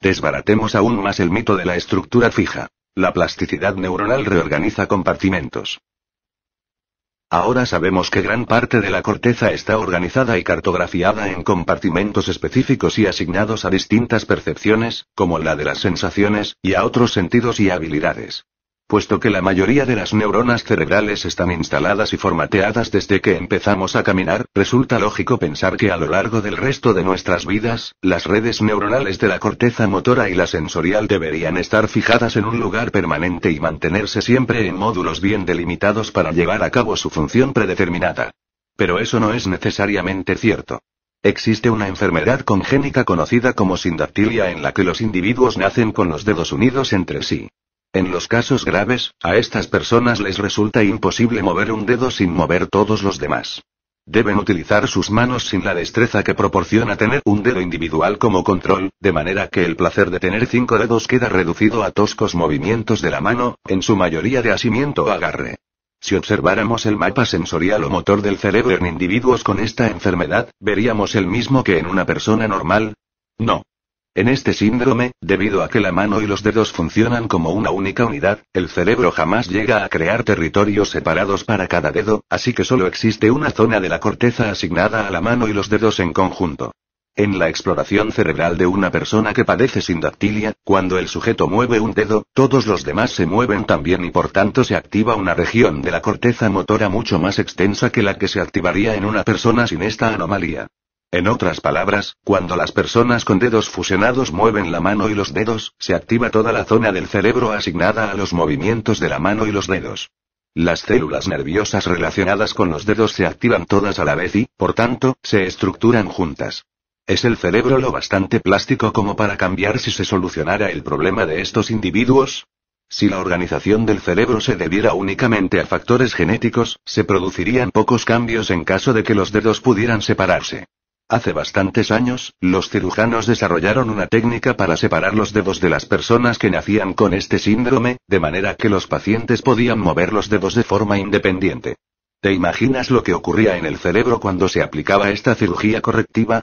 Desbaratemos aún más el mito de la estructura fija. La plasticidad neuronal reorganiza compartimentos. Ahora sabemos que gran parte de la corteza está organizada y cartografiada en compartimentos específicos y asignados a distintas percepciones, como la de las sensaciones, y a otros sentidos y habilidades. Puesto que la mayoría de las neuronas cerebrales están instaladas y formateadas desde que empezamos a caminar, resulta lógico pensar que a lo largo del resto de nuestras vidas, las redes neuronales de la corteza motora y la sensorial deberían estar fijadas en un lugar permanente y mantenerse siempre en módulos bien delimitados para llevar a cabo su función predeterminada. Pero eso no es necesariamente cierto. Existe una enfermedad congénica conocida como sindactilia en la que los individuos nacen con los dedos unidos entre sí. En los casos graves, a estas personas les resulta imposible mover un dedo sin mover todos los demás. Deben utilizar sus manos sin la destreza que proporciona tener un dedo individual como control, de manera que el placer de tener cinco dedos queda reducido a toscos movimientos de la mano, en su mayoría de asimiento o agarre. Si observáramos el mapa sensorial o motor del cerebro en individuos con esta enfermedad, ¿veríamos el mismo que en una persona normal? No. En este síndrome, debido a que la mano y los dedos funcionan como una única unidad, el cerebro jamás llega a crear territorios separados para cada dedo, así que solo existe una zona de la corteza asignada a la mano y los dedos en conjunto. En la exploración cerebral de una persona que padece sindactilia, cuando el sujeto mueve un dedo, todos los demás se mueven también y por tanto se activa una región de la corteza motora mucho más extensa que la que se activaría en una persona sin esta anomalía. En otras palabras, cuando las personas con dedos fusionados mueven la mano y los dedos, se activa toda la zona del cerebro asignada a los movimientos de la mano y los dedos. Las células nerviosas relacionadas con los dedos se activan todas a la vez y, por tanto, se estructuran juntas. ¿Es el cerebro lo bastante plástico como para cambiar si se solucionara el problema de estos individuos? Si la organización del cerebro se debiera únicamente a factores genéticos, se producirían pocos cambios en caso de que los dedos pudieran separarse. Hace bastantes años, los cirujanos desarrollaron una técnica para separar los dedos de las personas que nacían con este síndrome, de manera que los pacientes podían mover los dedos de forma independiente. ¿Te imaginas lo que ocurría en el cerebro cuando se aplicaba esta cirugía correctiva?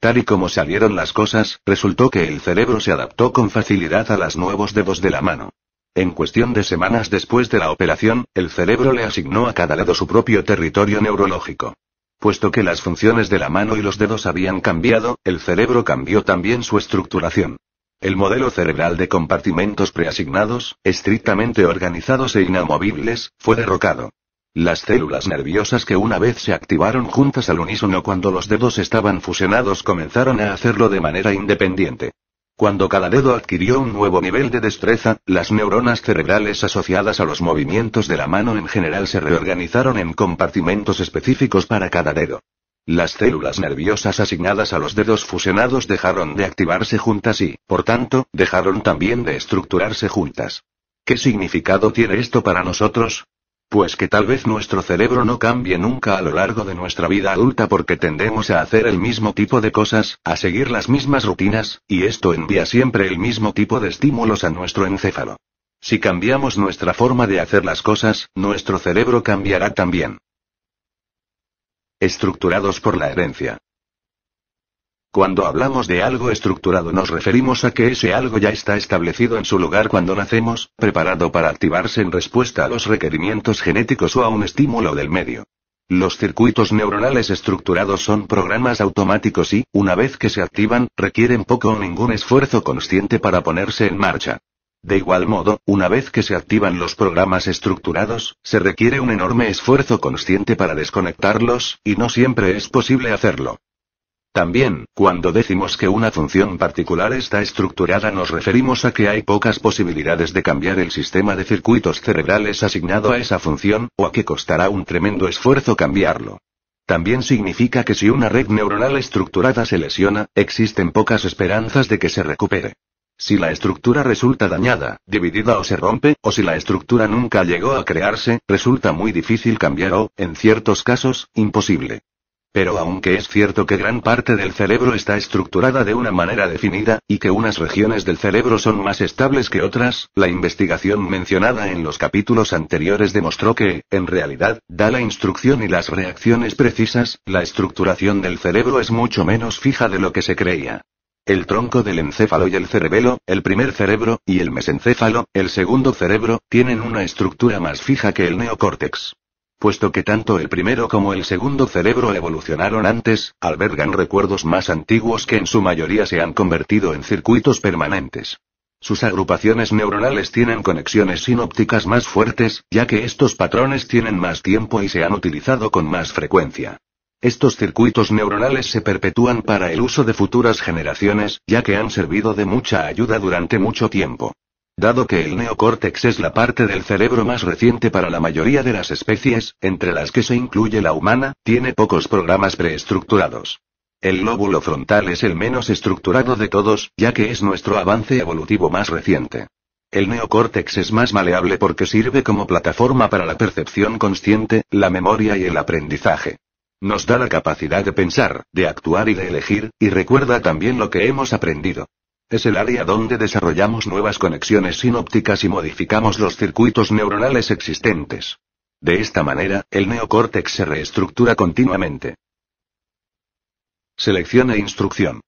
Tal y como salieron las cosas, resultó que el cerebro se adaptó con facilidad a los nuevos dedos de la mano. En cuestión de semanas después de la operación, el cerebro le asignó a cada lado su propio territorio neurológico. Puesto que las funciones de la mano y los dedos habían cambiado, el cerebro cambió también su estructuración. El modelo cerebral de compartimentos preasignados, estrictamente organizados e inamovibles, fue derrocado. Las células nerviosas que una vez se activaron juntas al unísono cuando los dedos estaban fusionados comenzaron a hacerlo de manera independiente. Cuando cada dedo adquirió un nuevo nivel de destreza, las neuronas cerebrales asociadas a los movimientos de la mano en general se reorganizaron en compartimentos específicos para cada dedo. Las células nerviosas asignadas a los dedos fusionados dejaron de activarse juntas y, por tanto, dejaron también de estructurarse juntas. ¿Qué significado tiene esto para nosotros? Pues que tal vez nuestro cerebro no cambie nunca a lo largo de nuestra vida adulta porque tendemos a hacer el mismo tipo de cosas, a seguir las mismas rutinas, y esto envía siempre el mismo tipo de estímulos a nuestro encéfalo. Si cambiamos nuestra forma de hacer las cosas, nuestro cerebro cambiará también. Estructurados por la herencia. Cuando hablamos de algo estructurado nos referimos a que ese algo ya está establecido en su lugar cuando nacemos, preparado para activarse en respuesta a los requerimientos genéticos o a un estímulo del medio. Los circuitos neuronales estructurados son programas automáticos y, una vez que se activan, requieren poco o ningún esfuerzo consciente para ponerse en marcha. De igual modo, una vez que se activan los programas estructurados, se requiere un enorme esfuerzo consciente para desconectarlos, y no siempre es posible hacerlo. También, cuando decimos que una función particular está estructurada nos referimos a que hay pocas posibilidades de cambiar el sistema de circuitos cerebrales asignado a esa función, o a que costará un tremendo esfuerzo cambiarlo. También significa que si una red neuronal estructurada se lesiona, existen pocas esperanzas de que se recupere. Si la estructura resulta dañada, dividida o se rompe, o si la estructura nunca llegó a crearse, resulta muy difícil cambiar o, en ciertos casos, imposible. Pero aunque es cierto que gran parte del cerebro está estructurada de una manera definida, y que unas regiones del cerebro son más estables que otras, la investigación mencionada en los capítulos anteriores demostró que, en realidad, da la instrucción y las reacciones precisas, la estructuración del cerebro es mucho menos fija de lo que se creía. El tronco del encéfalo y el cerebelo, el primer cerebro, y el mesencéfalo, el segundo cerebro, tienen una estructura más fija que el neocórtex. Puesto que tanto el primero como el segundo cerebro evolucionaron antes, albergan recuerdos más antiguos que en su mayoría se han convertido en circuitos permanentes. Sus agrupaciones neuronales tienen conexiones sinópticas más fuertes, ya que estos patrones tienen más tiempo y se han utilizado con más frecuencia. Estos circuitos neuronales se perpetúan para el uso de futuras generaciones, ya que han servido de mucha ayuda durante mucho tiempo. Dado que el neocórtex es la parte del cerebro más reciente para la mayoría de las especies, entre las que se incluye la humana, tiene pocos programas preestructurados. El lóbulo frontal es el menos estructurado de todos, ya que es nuestro avance evolutivo más reciente. El neocórtex es más maleable porque sirve como plataforma para la percepción consciente, la memoria y el aprendizaje. Nos da la capacidad de pensar, de actuar y de elegir, y recuerda también lo que hemos aprendido. Es el área donde desarrollamos nuevas conexiones sinópticas y modificamos los circuitos neuronales existentes. De esta manera, el neocórtex se reestructura continuamente. Selección e instrucción.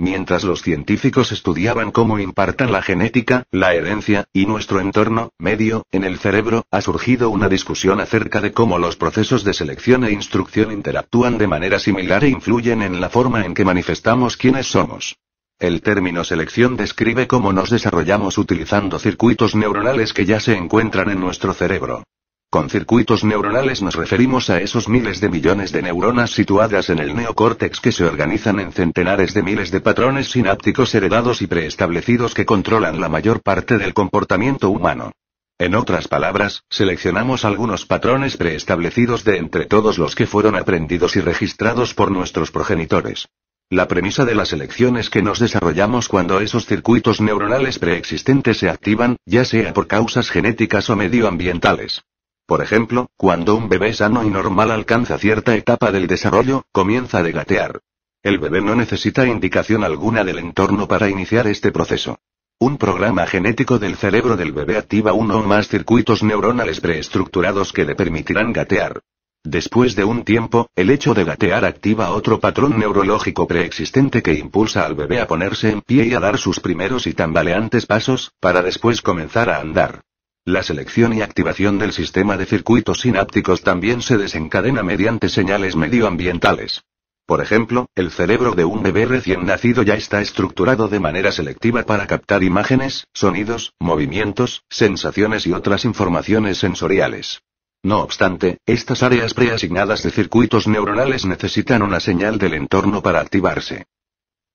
Mientras los científicos estudiaban cómo impartan la genética, la herencia, y nuestro entorno, medio, en el cerebro, ha surgido una discusión acerca de cómo los procesos de selección e instrucción interactúan de manera similar e influyen en la forma en que manifestamos quiénes somos. El término selección describe cómo nos desarrollamos utilizando circuitos neuronales que ya se encuentran en nuestro cerebro. Con circuitos neuronales nos referimos a esos miles de millones de neuronas situadas en el neocórtex que se organizan en centenares de miles de patrones sinápticos heredados y preestablecidos que controlan la mayor parte del comportamiento humano. En otras palabras, seleccionamos algunos patrones preestablecidos de entre todos los que fueron aprendidos y registrados por nuestros progenitores. La premisa de la selección es que nos desarrollamos cuando esos circuitos neuronales preexistentes se activan, ya sea por causas genéticas o medioambientales. Por ejemplo, cuando un bebé sano y normal alcanza cierta etapa del desarrollo, comienza a gatear. El bebé no necesita indicación alguna del entorno para iniciar este proceso. Un programa genético del cerebro del bebé activa uno o más circuitos neuronales preestructurados que le permitirán gatear. Después de un tiempo, el hecho de gatear activa otro patrón neurológico preexistente que impulsa al bebé a ponerse en pie y a dar sus primeros y tambaleantes pasos, para después comenzar a andar. La selección y activación del sistema de circuitos sinápticos también se desencadena mediante señales medioambientales. Por ejemplo, el cerebro de un bebé recién nacido ya está estructurado de manera selectiva para captar imágenes, sonidos, movimientos, sensaciones y otras informaciones sensoriales. No obstante, estas áreas preasignadas de circuitos neuronales necesitan una señal del entorno para activarse.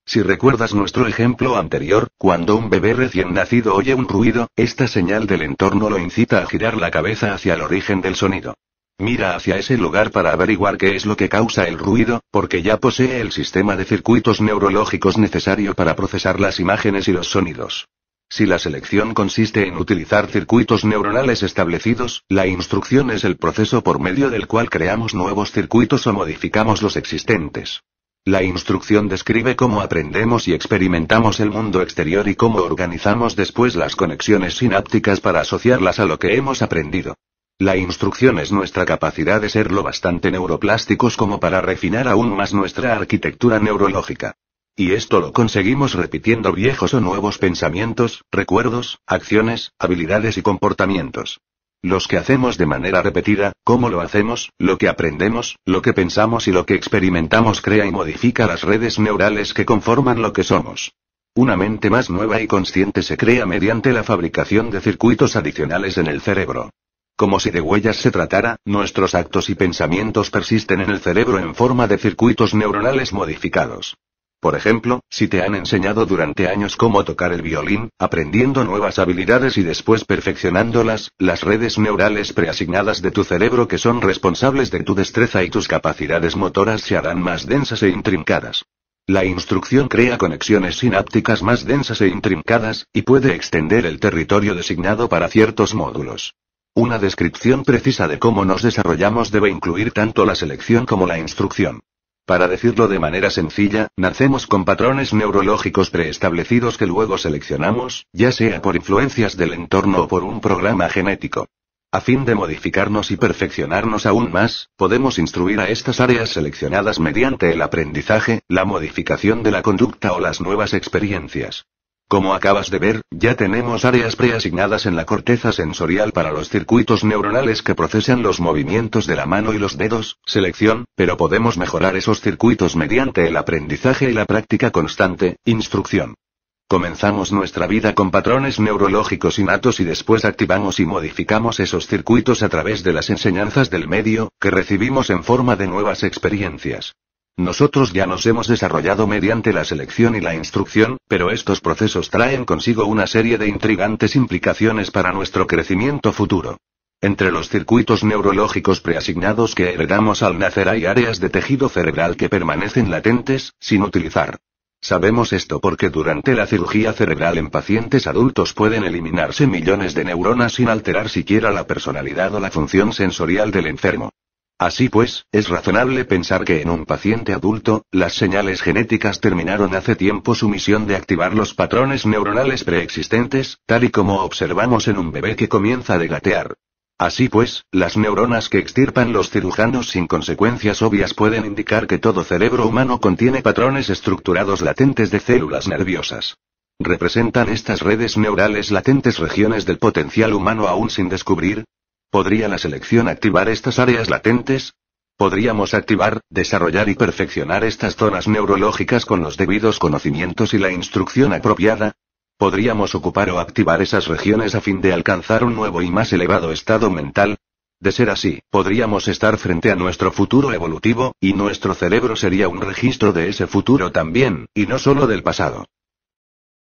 Si recuerdas nuestro ejemplo anterior, cuando un bebé recién nacido oye un ruido, esta señal del entorno lo incita a girar la cabeza hacia el origen del sonido. Mira hacia ese lugar para averiguar qué es lo que causa el ruido, porque ya posee el sistema de circuitos neurológicos necesario para procesar las imágenes y los sonidos. Si la selección consiste en utilizar circuitos neuronales establecidos, la instrucción es el proceso por medio del cual creamos nuevos circuitos o modificamos los existentes. La instrucción describe cómo aprendemos y experimentamos el mundo exterior y cómo organizamos después las conexiones sinápticas para asociarlas a lo que hemos aprendido. La instrucción es nuestra capacidad de ser lo bastante neuroplásticos como para refinar aún más nuestra arquitectura neurológica. Y esto lo conseguimos repitiendo viejos o nuevos pensamientos, recuerdos, acciones, habilidades y comportamientos. Los que hacemos de manera repetida, cómo lo hacemos, lo que aprendemos, lo que pensamos y lo que experimentamos crea y modifica las redes neurales que conforman lo que somos. Una mente más nueva y consciente se crea mediante la fabricación de circuitos adicionales en el cerebro. Como si de huellas se tratara, nuestros actos y pensamientos persisten en el cerebro en forma de circuitos neuronales modificados. Por ejemplo, si te han enseñado durante años cómo tocar el violín, aprendiendo nuevas habilidades y después perfeccionándolas, las redes neurales preasignadas de tu cerebro que son responsables de tu destreza y tus capacidades motoras se harán más densas e intrincadas. La instrucción crea conexiones sinápticas más densas e intrincadas, y puede extender el territorio designado para ciertos módulos. Una descripción precisa de cómo nos desarrollamos debe incluir tanto la selección como la instrucción. Para decirlo de manera sencilla, nacemos con patrones neurológicos preestablecidos que luego seleccionamos, ya sea por influencias del entorno o por un programa genético. A fin de modificarnos y perfeccionarnos aún más, podemos instruir a estas áreas seleccionadas mediante el aprendizaje, la modificación de la conducta o las nuevas experiencias. Como acabas de ver, ya tenemos áreas preasignadas en la corteza sensorial para los circuitos neuronales que procesan los movimientos de la mano y los dedos, selección, pero podemos mejorar esos circuitos mediante el aprendizaje y la práctica constante, instrucción. Comenzamos nuestra vida con patrones neurológicos innatos y después activamos y modificamos esos circuitos a través de las enseñanzas del medio, que recibimos en forma de nuevas experiencias. Nosotros ya nos hemos desarrollado mediante la selección y la instrucción, pero estos procesos traen consigo una serie de intrigantes implicaciones para nuestro crecimiento futuro. Entre los circuitos neurológicos preasignados que heredamos al nacer hay áreas de tejido cerebral que permanecen latentes, sin utilizar. Sabemos esto porque durante la cirugía cerebral en pacientes adultos pueden eliminarse millones de neuronas sin alterar siquiera la personalidad o la función sensorial del enfermo. Así pues, es razonable pensar que en un paciente adulto, las señales genéticas terminaron hace tiempo su misión de activar los patrones neuronales preexistentes, tal y como observamos en un bebé que comienza a degatear. Así pues, las neuronas que extirpan los cirujanos sin consecuencias obvias pueden indicar que todo cerebro humano contiene patrones estructurados latentes de células nerviosas. ¿Representan estas redes neurales latentes regiones del potencial humano aún sin descubrir? ¿Podría la selección activar estas áreas latentes? Podríamos activar, desarrollar y perfeccionar estas zonas neurológicas con los debidos conocimientos y la instrucción apropiada. Podríamos ocupar o activar esas regiones a fin de alcanzar un nuevo y más elevado estado mental. De ser así, podríamos estar frente a nuestro futuro evolutivo, y nuestro cerebro sería un registro de ese futuro también, y no solo del pasado.